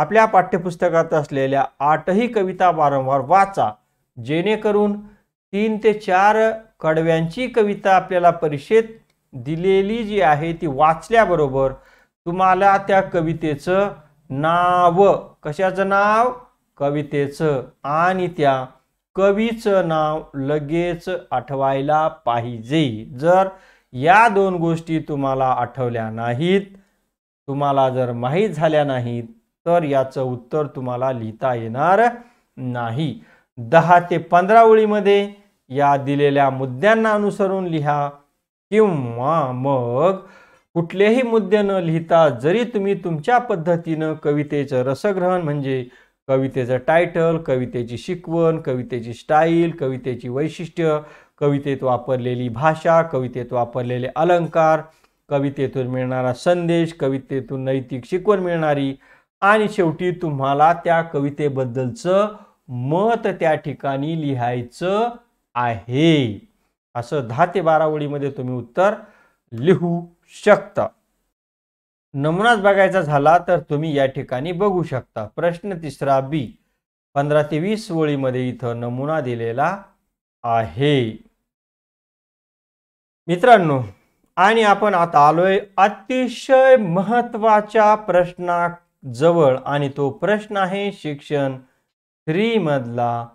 आपल्या पाठ्यपुस्तकात असलेल्या आठही कविता वारंवार वाचा जेणेकरून तीन ते चार कडव्यांची कविता आपल्याला परीक्षेत दिलेली जी आहे ती वाचल्याबरोबर तुम्हाला त्या कवितेचं नाव कशाचं नाव कवितेचं आणि त्या कवीचं नाव लगेच आठवायला पाहिजे जर या दोन गोष्टी तुम्हाला आठवल्या नाहीत तुम्हाला जर माहीत झाल्या नाहीत तर याचं उत्तर तुम्हाला लिहिता येणार नाही दहा ते पंधरा ओळीमध्ये या दिलेल्या मुद्द्यांना अनुसरून लिहा किंवा मग कुठलेही मुद्दे न लिहिता जरी तुम्ही तुमच्या पद्धतीनं कवितेचं रसग्रहण म्हणजे कवितेचं टायटल कवितेची शिकवण कवितेची स्टाईल कवितेची वैशिष्ट्य कवितेत वापरलेली भाषा कवितेत वापरलेले अलंकार कवितेतून मिळणारा संदेश कवितेतून नैतिक शिकवण मिळणारी आणि शेवटी तुम्हाला त्या कवितेबद्दलचं मत त्या ठिकाणी लिहायचं आहे असं दहा ते बारा तुम्ही उत्तर लिहू शकता नमुनाच बघायचा झाला तर तुम्ही या ठिकाणी बघू शकता प्रश्न तिसरा बी पंधरा ते वीस ओळीमध्ये इथं नमुना दिलेला आहे मित्रांनो आणि आपण आता आलोय अतिशय महत्वाच्या प्रश्नाजवळ आणि तो प्रश्न आहे शिक्षण थ्री मधला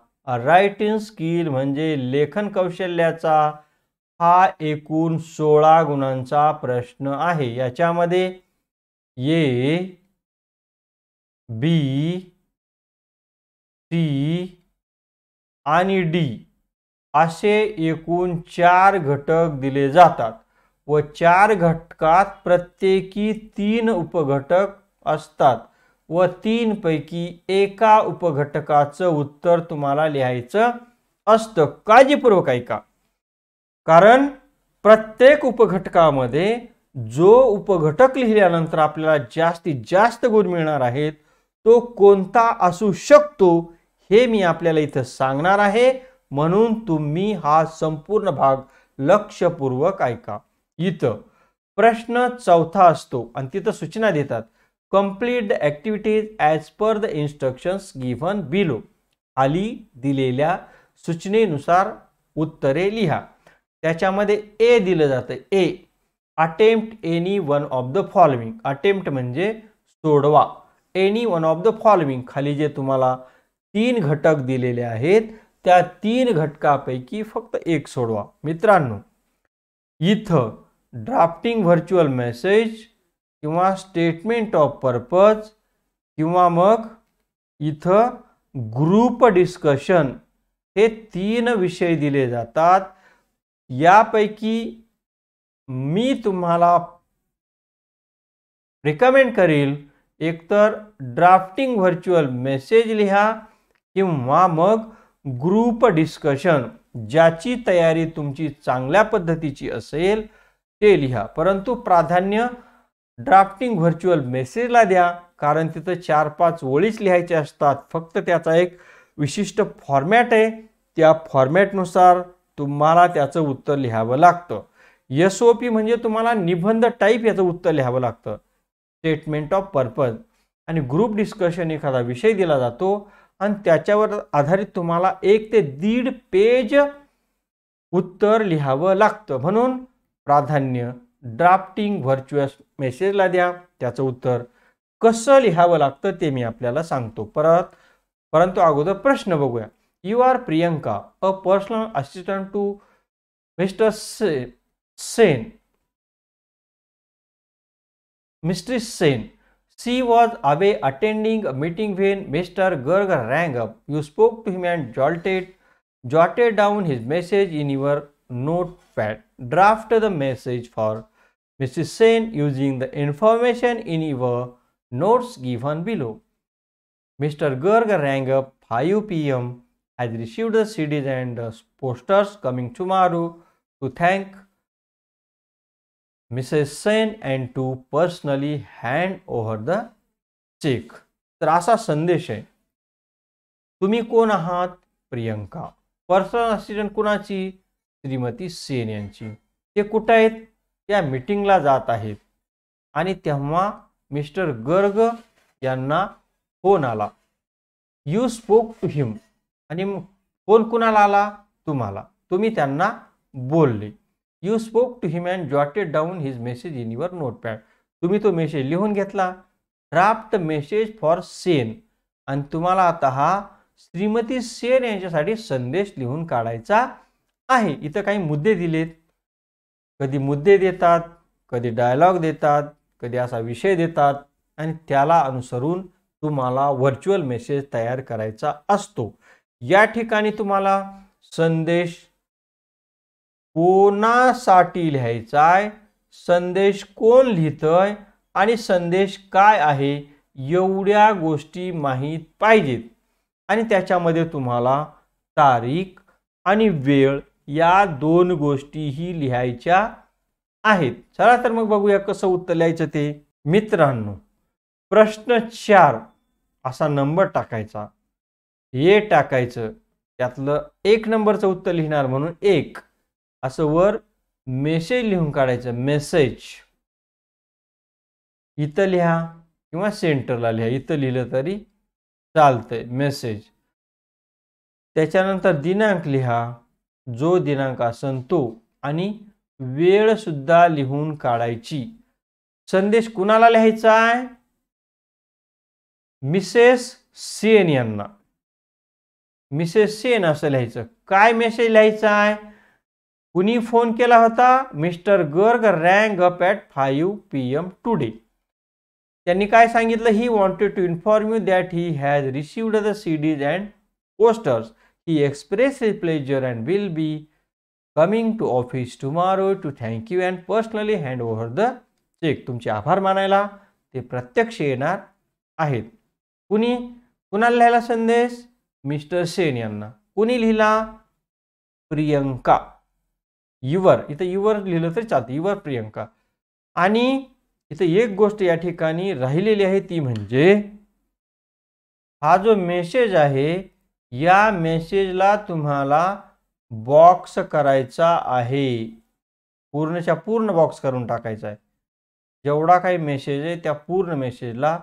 रायटिंग स्किल म्हणजे लेखन कौशल्याचा हा एकूण सोळा गुणांचा प्रश्न आहे याच्यामध्ये ये बी सी आणि डी असे एकूण चार घटक दिले जातात व चार घटकात प्रत्येकी तीन उपघटक असतात व पैकी एका उपघटकाचं उत्तर तुम्हाला लिहायचं असतं काळजीपूर्वक ऐका कारण प्रत्येक उपघटकामध्ये जो उपघटक लिहिल्यानंतर आपल्याला जास्तीत जास्त गुण मिळणार आहेत तो कोणता असू शकतो हे मी आपल्याला इथं सांगणार आहे म्हणून तुम्ही हा संपूर्ण भाग लक्षपूर्वक ऐका इथं प्रश्न चौथा असतो आणि तिथं सूचना देतात complete the activities as per the instructions given below खाली दिलेल्या सूचनेनुसार उत्तरे लिहा त्याच्यामध्ये ए दिलं जातं A attempt any one of the following attempt म्हणजे सोडवा any one of the following खाली जे तुम्हाला तीन घटक दिलेले आहेत त्या तीन घटकापैकी फक्त एक सोडवा मित्रांनो इथं ड्राफ्टिंग व्हर्च्युअल मेसेज किंवा स्टेटमेंट ऑफ पर्पज किंवा मग इथं ग्रुप डिस्कशन हे तीन विषय दिले जातात यापैकी मी तुम्हाला रिकमेंड करील एकतर ड्राफ्टिंग व्हर्च्युअल मेसेज लिहा किंवा मग ग्रुप डिस्कशन ज्याची तयारी तुमची चांगल्या पद्धतीची असेल ते लिहा परंतु प्राधान्य ड्राफ्टिंग व्हर्च्युअल मेसेजला द्या कारण तिथं चार पाच ओळीच लिहायचे असतात फक्त त्याचा एक विशिष्ट फॉर्मॅट आहे त्या फॉर्मॅटनुसार तुम्हाला त्याचं उत्तर लिहावं लागतं एसओपी ओ पी म्हणजे तुम्हाला निबंध टाईप याचं उत्तर लिहावं लागतं स्टेटमेंट ऑफ पर्पज आणि ग्रुप डिस्कशन एखादा विषय दिला जातो आणि त्याच्यावर आधारित तुम्हाला एक ते दीड पेज उत्तर लिहावं लागतं म्हणून प्राधान्य ड्राफ्टिंग व्हर्च्युअस मेसेजला द्या त्याचं उत्तर कसं लिहावं लागतं ते मी आपल्याला सांगतो परत परंतु अगोदर प्रश्न बघूया you are Priyanka a personal assistant to Mr Sen. Mistress Sen. She was away attending a meeting when Mr. Gerg rang up. You spoke to him and jolted, jotted down his message in your notepad. Draft the message for Mrs. Sen using the information in your notes given below. Mr. Gerg rang up 5 pm. Has received the CDs and posters coming tomorrow to thank Mrs Sen and to personally hand over the cheque तर असा संदेश आहे तुम्ही कोण आहात Priyanka personal assistant कोणाची श्रीमती सेन यांची ते कुठं आहेत त्या मिटिंगला जात आहेत आणि तेव्हा मिस्टर गर्ग यांना फोन आला यू स्पोक टू हिम आणि फोन कुणाला आला तुम्हाला तुम्ही त्यांना बोलले you spoke to him and jotted down his message in your notepad तुम्ही तो मेसेज लिहून घेतला ड्राफ्ट मेसेज फॉर सेन आणि तुम्हाला आता हा श्रीमती सेन यांच्यासाठी संदेश लिहून काढायचा आहे इथं काही मुद्दे दिलेत कधी मुद्दे देतात कधी डायलॉग देतात कधी असा विषय देतात आणि त्याला अनुसरून तुम्हाला व्हर्च्युअल मेसेज तयार करायचा असतो या ठिकाणी तुम्हाला संदेश कोणासाठी आहे संदेश कोण लिहितोय आणि संदेश काय आहे एवढ्या गोष्टी माहीत पाहिजेत आणि त्याच्यामध्ये तुम्हाला तारीख आणि वेळ या दोन गोष्टीही लिहायच्या आहेत चला तर मग बघूया कसं उत्तर लिहायचं ते मित्रांनो प्रश्न चार असा नंबर टाकायचा हे टाकायचं त्यातलं एक नंबरचं उत्तर लिहिणार म्हणून एक असं वर मेसेज लिहून काढायचं मेसेज इथं लिहा किंवा सेंटरला लिहा इथं लिहिलं तरी चालतंय मेसेज त्याच्यानंतर दिनांक लिहा जो दिनांक असन तो आणि सुद्धा लिहून काढायची संदेश कुणाला लिहायचा आहे मिसेस सेन यांना मिसेस सेन असं लिहायचं काय मेसेज लिहायचा आहे कुणी फोन केला होता Mr Garg rang up at five P M today त्यांनी काय सांगितलं he wanted to inform you that he has received the CDs and posters he express his pleasure and will be coming to office tomorrow to thank you and personally hand over the cheque तुमचे आभार मानायला ते प्रत्यक्ष येणार आहेत कुणी कुणाला लिहायला संदेश मिस्टर सेन यांना कुणी लिहिला प्रियंका युवर इथं युवर लिहिलं तरी चालतं युवर प्रियंका आणि इथं एक गोष्ट या ठिकाणी राहिलेली आहे ती म्हणजे हा जो मेसेज आहे या मेसेजला तुम्हाला बॉक्स करायचा आहे पूर्णच्या पूर्ण बॉक्स करून टाकायचा आहे जेवढा काही मेसेज आहे त्या पूर्ण मेसेजला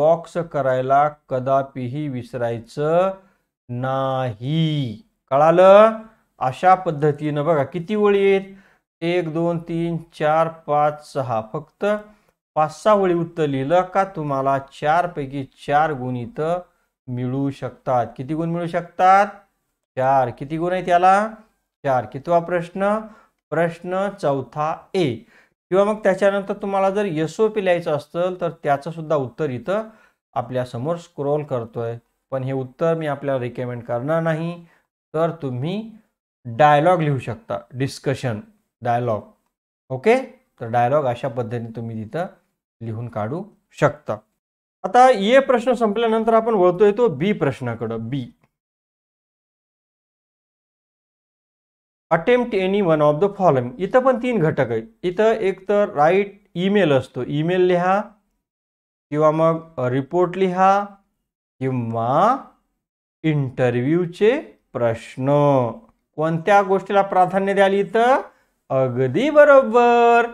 बॉक्स करायला कदापिही विसरायचं नाही कळालं अशा पद्धतीनं बघा किती ओळी आहेत एक दोन तीन चार पाच सहा फक्त पाच सहा ओळी उत्तर लिहिलं का तुम्हाला चारपैकी चार गुण इथं मिळू शकतात किती गुण मिळू शकतात चार किती गुण आहेत याला चार कितवा प्रश्न प्रश्न चौथा ए किंवा मग त्याच्यानंतर तुम्हाला जर ओ पी लिहायचं असेल तर त्याचं सुद्धा उत्तर इथं आपल्यासमोर स्क्रोल करतोय पण हे उत्तर मी आपल्याला रिकमेंड करणार नाही तर तुम्ही डायलॉग लिहू शकता डिस्कशन डायलॉग ओके तर डायलॉग अशा पद्धतीने तुम्ही तिथं लिहून काढू शकता आता ये प्रश्न संपल्यानंतर आपण वळतो तो बी प्रश्नाकडं B attempt any one of the following इथं पण तीन घटक आहेत इथं एक तर राईट ईमेल असतो ईमेल लिहा किंवा मग रिपोर्ट लिहा किंवा इंटरव्ह्यूचे प्रश्न कोणत्या गोष्टीला प्राधान्य द्याल इथं अगदी बरोबर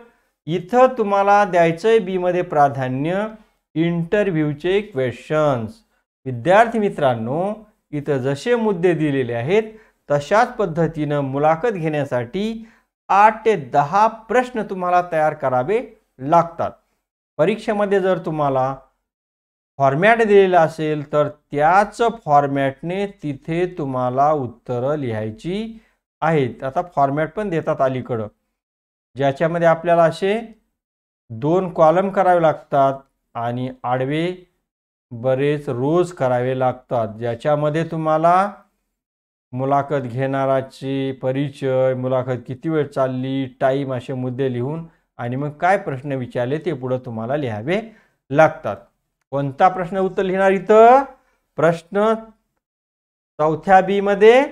इथं तुम्हाला द्यायचंय बीमध्ये प्राधान्य इंटरव्ह्यूचे क्वेश्चन्स विद्यार्थी मित्रांनो इथं जसे मुद्दे दिलेले आहेत तशाच पद्धतीनं मुलाखत घेण्यासाठी आठ ते दहा प्रश्न तुम्हाला तयार करावे लागतात परीक्षेमध्ये जर तुम्हाला फॉर्मॅट दिलेला असेल तर त्याच फॉर्मॅटने तिथे तुम्हाला उत्तरं लिहायची आहेत आता फॉर्मॅट पण देतात अलीकडं ज्याच्यामध्ये आपल्याला असे दोन कॉलम करावे लागतात आणि आडवे बरेच रोज करावे लागतात ज्याच्यामध्ये तुम्हाला मुलाखत घेणाराची परिचय मुलाखत किती वेळ चालली टाईम असे मुद्दे लिहून आणि मग काय प्रश्न विचारले ते पुढं तुम्हाला लिहावे लागतात कोणता प्रश्न उत्तर लिहिणार इथं प्रश्न चौथ्या बी मध्ये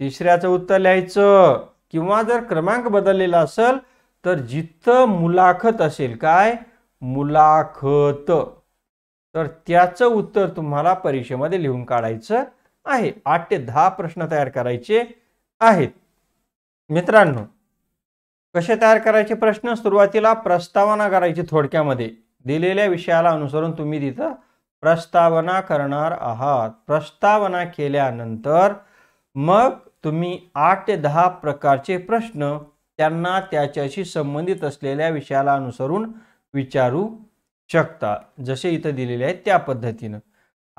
तिसऱ्याचं उत्तर लिहायचं किंवा जर क्रमांक बदललेला असेल तर जिथं मुलाखत असेल काय मुलाखत तर त्याचं उत्तर तुम्हाला परीक्षेमध्ये लिहून काढायचं आहे आठ ते दहा प्रश्न तयार करायचे आहेत मित्रांनो कसे तयार करायचे प्रश्न सुरुवातीला प्रस्तावना करायची थोडक्यामध्ये दिलेल्या विषयाला अनुसरून तुम्ही तिथं प्रस्तावना करणार आहात प्रस्तावना केल्यानंतर मग तुम्ही आठ ते दहा प्रकारचे प्रश्न त्यांना त्याच्याशी संबंधित असलेल्या विषयाला अनुसरून विचारू शकता जसे इथं दिलेले आहेत त्या पद्धतीनं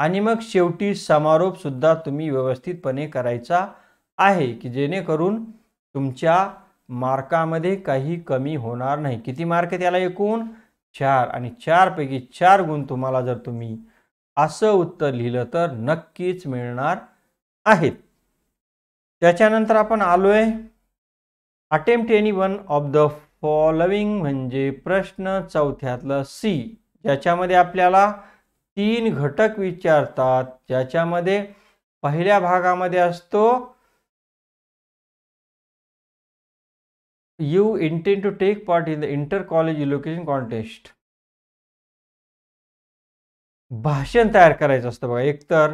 आणि मग शेवटी समारोपसुद्धा तुम्ही व्यवस्थितपणे करायचा आहे की जेणेकरून तुमच्या मार्कामध्ये काही कमी होणार नाही किती मार्क त्याला एकूण चार आणि चारपैकी चार गुण तुम्हाला जर तुम्ही असं उत्तर लिहिलं तर नक्कीच मिळणार आहेत त्याच्यानंतर आपण आलोय attempt any one of the following म्हणजे प्रश्न चौथ्यातलं सी ज्याच्यामध्ये आपल्याला तीन घटक विचारतात ज्याच्यामध्ये पहिल्या भागामध्ये असतो you intend to take part in the inter-college elocution contest. भाषण तयार करायचं असतं बघा एकतर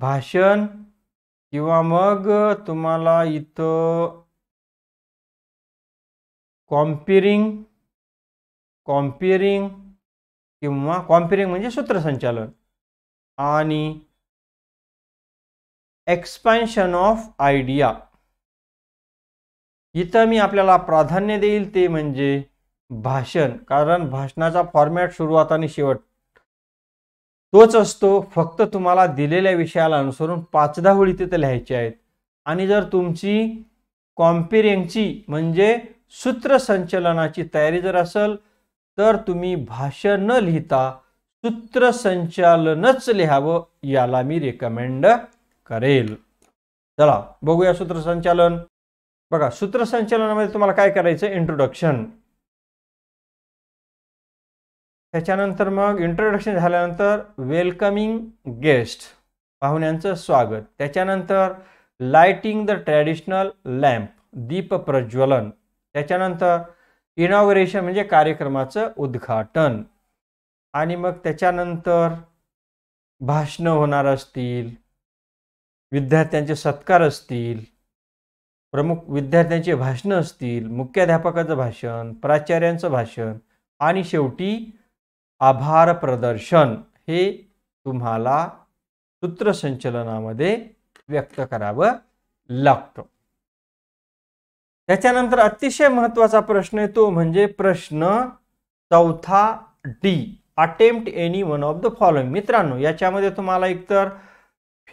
भाषण किंवा मग तुम्हाला इथं कॉम्पिरिंग कॉम्पिरिंग किंवा कॉम्पिरिंग म्हणजे सूत्रसंचालन आणि एक्सपेंशन ऑफ आयडिया इथं मी आपल्याला प्राधान्य देईल ते म्हणजे भाषण कारण भाषणाचा फॉर्मॅट सुरुवात आणि शेवट तोच असतो फक्त तुम्हाला दिलेल्या विषयाला अनुसरून दहा होळी तिथे लिहायचे आहेत आणि जर तुमची कॉम्पेरिंगची म्हणजे सूत्रसंचलनाची तयारी जर असेल तर तुम्ही भाषण न लिहिता सूत्रसंचालनच लिहावं याला मी रेकमेंड करेल चला बघूया सूत्रसंचालन बघा सूत्रसंचलनामध्ये तुम्हाला काय करायचं इंट्रोडक्शन त्याच्यानंतर मग इंट्रोडक्शन झाल्यानंतर वेलकमिंग गेस्ट पाहुण्यांचं स्वागत त्याच्यानंतर लाइटिंग द ट्रॅडिशनल लॅम्प दीप प्रज्वलन त्याच्यानंतर इनॉग्रेशन म्हणजे कार्यक्रमाचं उद्घाटन आणि मग त्याच्यानंतर भाषणं होणार असतील विद्यार्थ्यांचे सत्कार असतील प्रमुख विद्यार्थ्यांचे भाषणं असतील मुख्याध्यापकाचं भाषण प्राचार्यांचं भाषण आणि शेवटी आभार प्रदर्शन हे तुम्हाला सूत्रसंचलनामध्ये व्यक्त करावं लागतं त्याच्यानंतर अतिशय महत्त्वाचा प्रश्न आहे तो म्हणजे प्रश्न चौथा D attempt any one of the following मित्रांनो याच्यामध्ये तुम्हाला एकतर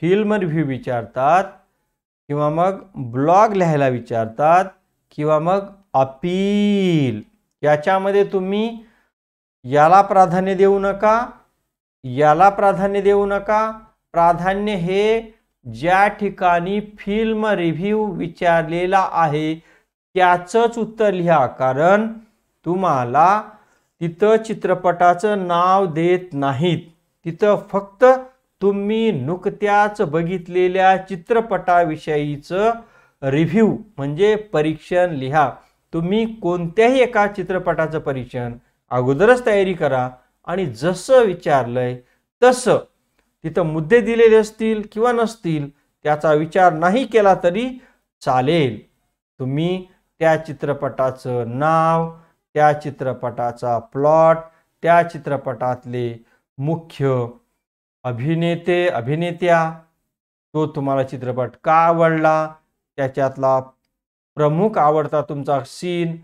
फिल्म रिव्ह्यू विचारतात किंवा मग ब्लॉग लिहायला विचारतात किंवा मग अपील याच्यामध्ये तुम्ही याला प्राधान्य देऊ नका याला प्राधान्य देऊ नका प्राधान्य हे ज्या ठिकाणी फिल्म रिव्ह्यू विचारलेला आहे त्याचंच उत्तर लिहा कारण तुम्हाला तिथं चित्रपटाचं नाव देत नाहीत तिथं फक्त तुम्ही नुकत्याच बघितलेल्या चित्रपटाविषयीचं रिव्ह्यू म्हणजे परीक्षण लिहा तुम्ही कोणत्याही एका चित्रपटाचं परीक्षण अगोदरच तयारी करा आणि जसं विचारलंय तसं तिथं मुद्दे दिलेले असतील किंवा नसतील त्याचा विचार नाही केला तरी चालेल तुम्ही त्या चित्रपटाचं नाव त्या चित्रपटाचा प्लॉट त्या चित्रपटातले मुख्य अभिनेते अभिनेत्या तो तुम्हाला चित्रपट का आवडला त्याच्यातला प्रमुख आवडता तुमचा सीन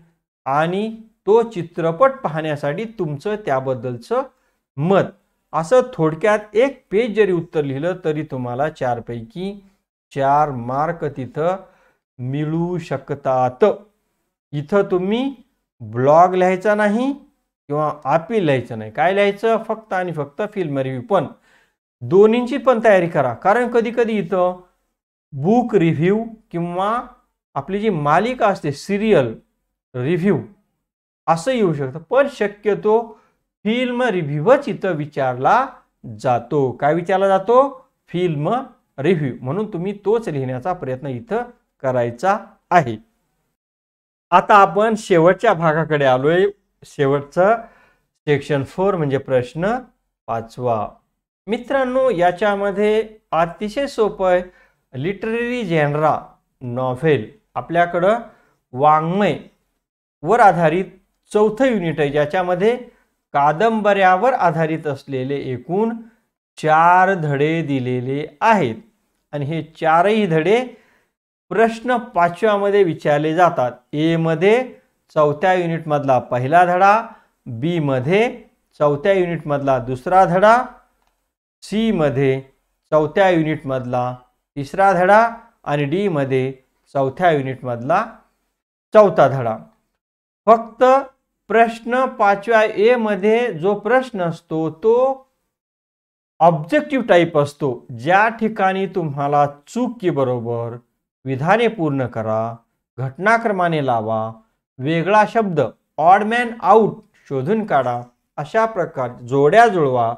आणि तो चित्रपट पाहण्यासाठी तुमचं त्याबद्दलचं मत असं थोडक्यात एक पेज जरी उत्तर लिहिलं तरी तुम्हाला चारपैकी चार मार्क तिथं मिळू शकतात इथं तुम्ही ब्लॉग लिहायचा नाही किंवा आपील लिहायचं नाही काय लिहायचं फक्त आणि फक्त फिल्म रिव्ह्यू पण दोन्हींची पण तयारी करा कारण कधी कधी इथं बुक रिव्ह्यू किंवा आपली जी मालिका असते सिरियल रिव्ह्यू असं येऊ शकतं पण शक्यतो फिल्म रिव्ह्यूच इथं विचारला जातो काय विचारला जातो फिल्म रिव्ह्यू म्हणून तुम्ही तोच लिहिण्याचा प्रयत्न इथं करायचा आहे आता आपण शेवटच्या भागाकडे आलोय शेवटचं सेक्शन फोर म्हणजे प्रश्न पाचवा मित्रांनो याच्यामध्ये अतिशय सोपं आहे लिटररी जेनरा नॉव्हेल आपल्याकडं वाङ्मय वर आधारित चौथं युनिट आहे ज्याच्यामध्ये कादंबऱ्यावर आधारित असलेले एकूण चार धडे दिलेले आहेत आणि हे चारही धडे प्रश्न पाचव्यामध्ये विचारले जातात एमध्ये चौथ्या युनिटमधला पहिला धडा बीमध्ये चौथ्या युनिटमधला दुसरा धडा सी मध्ये चौथ्या युनिटमधला तिसरा धडा आणि मध्ये चौथ्या युनिटमधला चौथा धडा फक्त प्रश्न पाचव्या मध्ये जो प्रश्न असतो तो ऑब्जेक्टिव्ह टाईप असतो ज्या ठिकाणी तुम्हाला चूक की बरोबर विधाने पूर्ण करा घटनाक्रमाने लावा वेगळा शब्द ऑडमॅन आउट शोधून काढा अशा प्रकार जोड्या जुळवा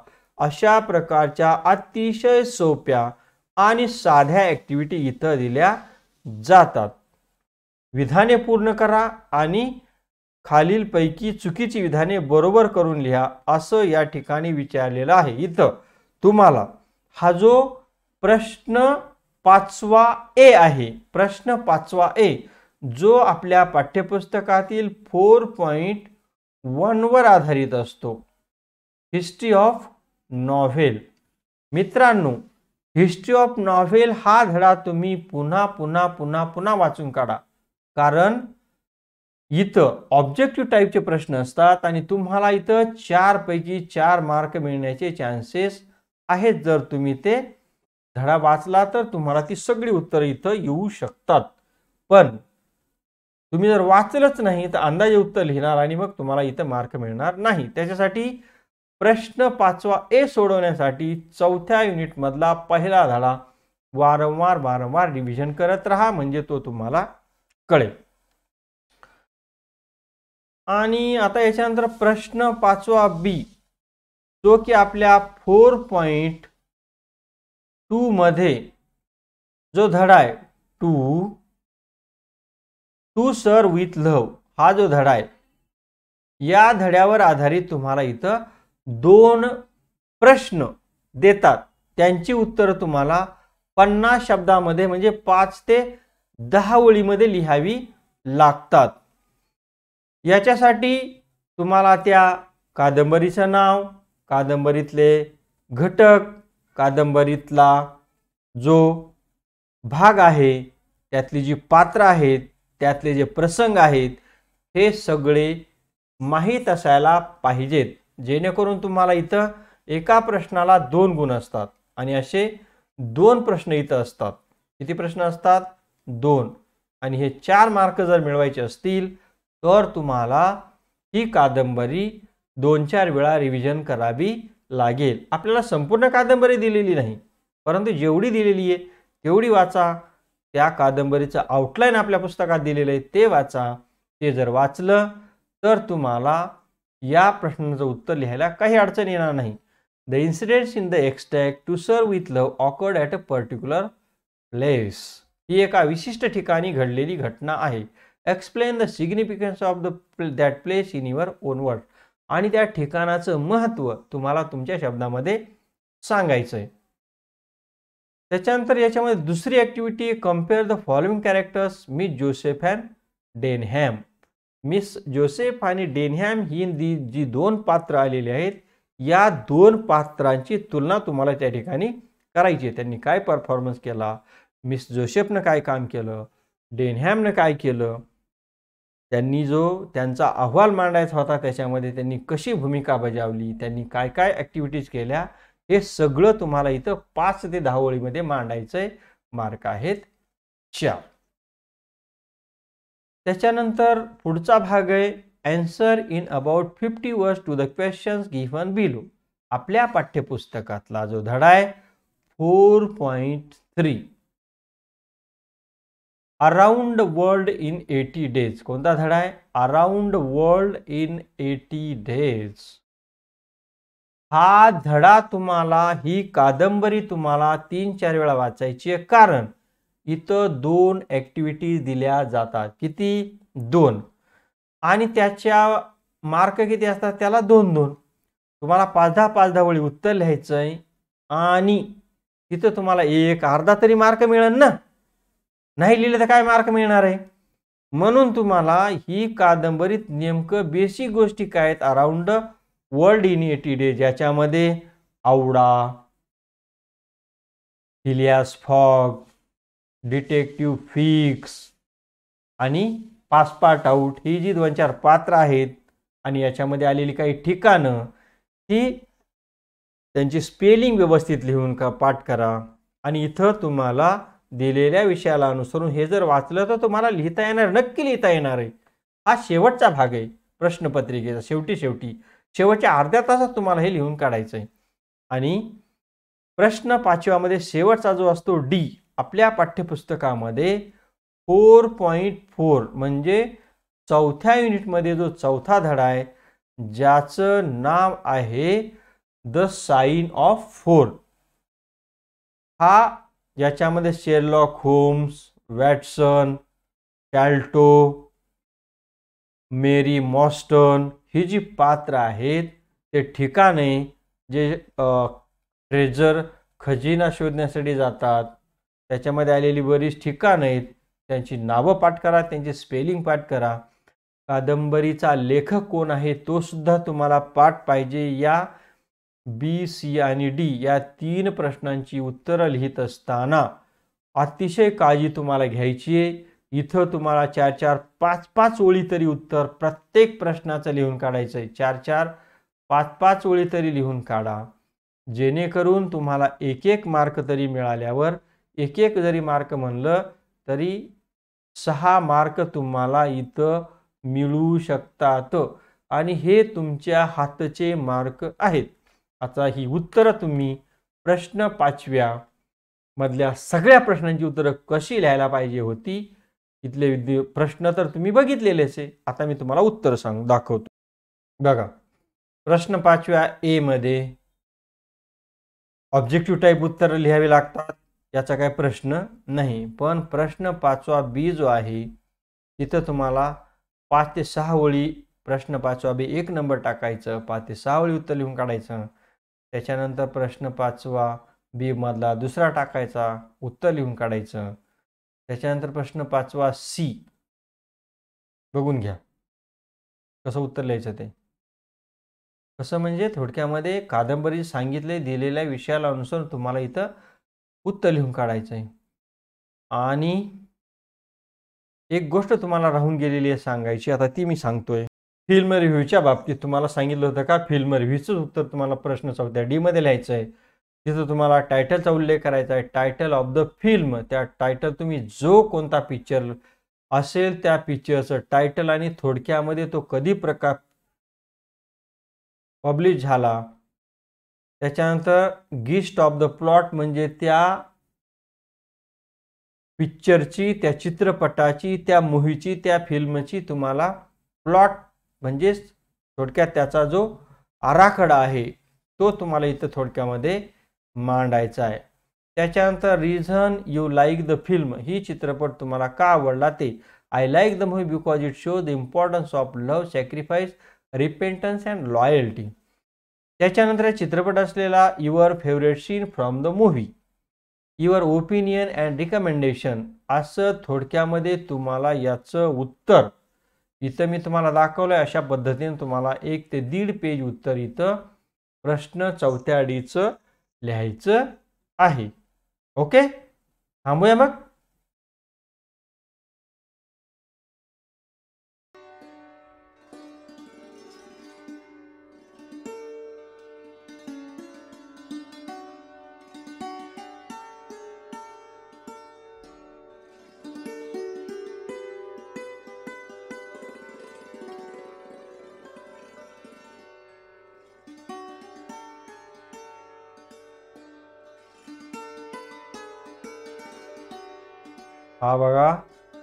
अशा प्रकारच्या अतिशय सोप्या आणि साध्या ॲक्टिव्हिटी इथं दिल्या जातात विधाने पूर्ण करा आणि खालीलपैकी चुकीची विधाने बरोबर करून लिहा असं या ठिकाणी विचारलेलं आहे इथं तुम्हाला हा जो प्रश्न पाचवा ए आहे प्रश्न पाचवा ए जो आपल्या पाठ्यपुस्तकातील फोर पॉईंट वनवर आधारित असतो हिस्ट्री ऑफ नॉव्हेल मित्रांनो हिस्ट्री ऑफ नॉव्हेल हा धडा तुम्ही पुन्हा पुन्हा पुन्हा पुन्हा वाचून काढा कारण इथं ऑब्जेक्टिव्ह टाईपचे प्रश्न असतात आणि तुम्हाला इथं चारपैकी चार मार्क मिळण्याचे चान्सेस आहेत जर तुम्ही ते धडा वाचला तर तुम्हाला ती सगळी उत्तरं इथं येऊ शकतात पण तुम्ही जर वाचलंच नाही तर अंदाजे उत्तर लिहिणार आणि मग तुम्हाला इथं मार्क मिळणार नाही त्याच्यासाठी प्रश्न पाचवा ए सोडवण्यासाठी चौथ्या युनिटमधला पहिला धडा वारंवार वारंवार रिव्हिजन करत राहा म्हणजे तो तुम्हाला कळेल आणि आता याच्यानंतर प्रश्न पाचवा बी जो की आपल्या फोर पॉईंट टू मध्ये जो धडा आहे to to sir with love हा जो धडा आहे या धड्यावर आधारित तुम्हाला इथं दोन प्रश्न देतात त्यांची उत्तरं तुम्हाला पन्नास शब्दामध्ये म्हणजे पाच ते दहा ओळीमध्ये लिहावी लागतात याच्यासाठी तुम्हाला त्या कादंबरीचं नाव कादंबरीतले घटक कादंबरीतला जो भाग आहे त्यातली जी पात्र आहेत त्यातले जे प्रसंग आहेत हे सगळे माहीत असायला पाहिजेत जेणेकरून तुम्हाला इथं एका प्रश्नाला दोन गुण असतात आणि असे दोन प्रश्न इथं असतात किती प्रश्न असतात दोन आणि हे चार मार्क जर मिळवायचे असतील तर तुम्हाला ही कादंबरी दोन चार वेळा रिव्हिजन करावी लागेल आपल्याला संपूर्ण कादंबरी दिलेली नाही परंतु जेवढी दिलेली आहे तेवढी वाचा त्या कादंबरीचं आउटलाईन आपल्या पुस्तकात दिलेलं आहे ते वाचा ते जर वाचलं तर तुम्हाला या प्रश्नाचं उत्तर लिहायला काही अडचण येणार नाही the incidents in the extract to sir with love occurred at a particular place ही एका विशिष्ट ठिकाणी घडलेली घटना आहे explain the significance of the that place in your own word आणि त्या ठिकाणाचं महत्त्व तुम्हाला तुमच्या शब्दामध्ये सांगायचं आहे त्याच्यानंतर याच्यामध्ये दुसरी activity compare the following characters मी Joseph and Denham miss Joseph आणि डेनहॅम ही दी जी दोन पात्र आलेली आहेत या दोन पात्रांची तुलना तुम्हाला त्या ठिकाणी करायची आहे त्यांनी काय परफॉर्मन्स केला मिस जोसेफनं काय काम केलं डेनहॅमनं काय केलं त्यांनी जो त्यांचा अहवाल मांडायचा होता त्याच्यामध्ये त्यांनी कशी भूमिका बजावली त्यांनी काय काय ॲक्टिव्हिटीज केल्या हे सगळं तुम्हाला इथं पाच ते दहा ओळीमध्ये मांडायचं आहे मार्क आहेत चार त्याच्यानंतर पुढचा भाग आहे answer in about fifty words to the questions given below आपल्या पाठ्यपुस्तकातला जो धडा आहे four point three around world in eighty days कोणता धडा आहे around world in eighty days हा धडा तुम्हाला ही कादंबरी तुम्हाला तीन चार वेळा वाचायची आहे कारण इथं दोन ॲक्टिव्हिटीज दिल्या जातात किती दोन आणि त्याच्या मार्क किती असतात त्याला दोन दोन तुम्हाला पाच दहा पाच दहा वेळी उत्तर लिहायचं आहे आणि तिथं तुम्हाला एक अर्धा तरी मार्क मिळेल ना नाही लिहिलं तर काय मार्क मिळणार आहे म्हणून तुम्हाला ही कादंबरीत नेमकं बेसिक गोष्टी काय आहेत around world in eighty day ज्याच्यामध्ये आवडा फिलियास फॉग डिटेक्टिव फिक्स आणि पासपार्ट आऊट ही जी दोन चार पात्र आहेत आणि याच्यामध्ये आलेली काही ठिकाणं ही त्यांची स्पेलिंग व्यवस्थित लिहून का पाठ करा आणि इथं तुम्हाला दिलेल्या विषयाला अनुसरून हे जर वाचलं तर तुम्हाला लिहिता येणार नक्की लिहिता येणार आहे हा शेवटचा भाग आहे प्रश्नपत्रिकेचा शेवटी शेवटी शेवटच्या अर्ध्या तासात तुम्हाला हे लिहून काढायचं आहे आणि प्रश्न पाचव्यामध्ये शेवटचा जो असतो डी आपल्या पाठ्यपुस्तकामध्ये फोर पॉईंट फोर म्हणजे चौथ्या युनिटमध्ये जो चौथा धडा आहे ज्याचं नाव आहे द साईन ऑफ फोर हा याच्यामध्ये शेरलॉक होम्स वॅटसन कॅल्टो मेरी मॉस्टन ही जी पात्र आहेत ते ठिकाणे जे ट्रेजर खजिना शोधण्यासाठी जातात त्याच्यामध्ये आलेली बरीच ठिकाणं आहेत त्यांची नावं पाठ करा त्यांची स्पेलिंग पाठ करा कादंबरीचा लेखक कोण आहे तो सुद्धा तुम्हाला पाठ पाहिजे या बी सी आणि डी या तीन प्रश्नांची उत्तरं लिहित असताना अतिशय काळजी तुम्हाला घ्यायची आहे इथं तुम्हाला चार चार पाच पाच ओळी तरी उत्तर प्रत्येक प्रश्नाचं लिहून काढायचं आहे चार चार पाच पाच ओळी तरी लिहून काढा जेणेकरून तुम्हाला एक एक मार्क तरी मिळाल्यावर एक एक जरी मार्क म्हणलं तरी सहा मार्क तुम्हाला इथं मिळू शकतात आणि हे तुमच्या हातचे मार्क आहेत आता ही उत्तरं तुम्ही प्रश्न पाचव्या मधल्या सगळ्या प्रश्नांची उत्तरं कशी लिहायला पाहिजे होती इथले प्रश्न तर तुम्ही बघितलेले आहे आता मी तुम्हाला उत्तर सांग दाखवतो बघा प्रश्न पाचव्या ए मध्ये ऑब्जेक्टिव्ह टाईप उत्तर लिहावी लागतात याचा काही प्रश्न नाही पण प्रश्न पाचवा बी जो आहे तिथं तुम्हाला पाच ते सहा ओळी प्रश्न पाचवा बी एक नंबर टाकायचं पाच ते सहा ओळी उत्तर लिहून काढायचं त्याच्यानंतर प्रश्न पाचवा बी मधला दुसरा टाकायचा उत्तर लिहून काढायचं त्याच्यानंतर प्रश्न पाचवा सी बघून घ्या कसं उत्तर लिहायचं ते कसं म्हणजे थोडक्यामध्ये कादंबरी सांगितले दिलेल्या विषयाला अनुसार तुम्हाला इथं उत्तर लिहून काढायचं आहे आणि एक गोष्ट तुम्हाला राहून गेलेली आहे सांगायची आता ती मी सांगतोय फिल्म रिव्ह्यूच्या बाबतीत तुम्हाला सांगितलं होतं का फिल्म रिव्ह्यूचंच उत्तर तुम्हाला प्रश्न चौथ्या डीमध्ये लिहायचं आहे तिथं तुम्हाला टायटलचा उल्लेख करायचा आहे टायटल ऑफ द फिल्म त्या टायटल तुम्ही जो कोणता पिक्चर असेल त्या पिक्चरचं टायटल आणि थोडक्यामध्ये तो कधी प्रकार पब्लिश झाला त्याच्यानंतर गिस्ट ऑफ द प्लॉट म्हणजे त्या पिक्चरची त्या चित्रपटाची त्या मुव्हीची त्या फिल्मची तुम्हाला प्लॉट म्हणजेच थोडक्यात त्याचा जो आराखडा आहे तो तुम्हाला इथं थोडक्यामध्ये मांडायचा आहे त्याच्यानंतर reason you like the film ही चित्रपट तुम्हाला का आवडला ते I like the movie because it show the importance of love sacrifice repentance and loyalty त्याच्यानंतर चित्रपट असलेला your favourite scene from the movie your opinion and recommendation असं थोडक्यामध्ये तुम्हाला याचं उत्तर इथं मी तुम्हाला दाखवलं आहे अशा पद्धतीने तुम्हाला एक ते दीड पेज उत्तर इथं प्रश्न चौथ्या अडीचं लिहायचं आहे ओके थांबूया मग हा बघा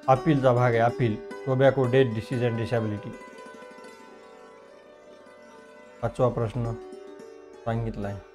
अपीलचा भाग आहे appeal tobacco death disease and disability पाचवा प्रश्न सांगितला आहे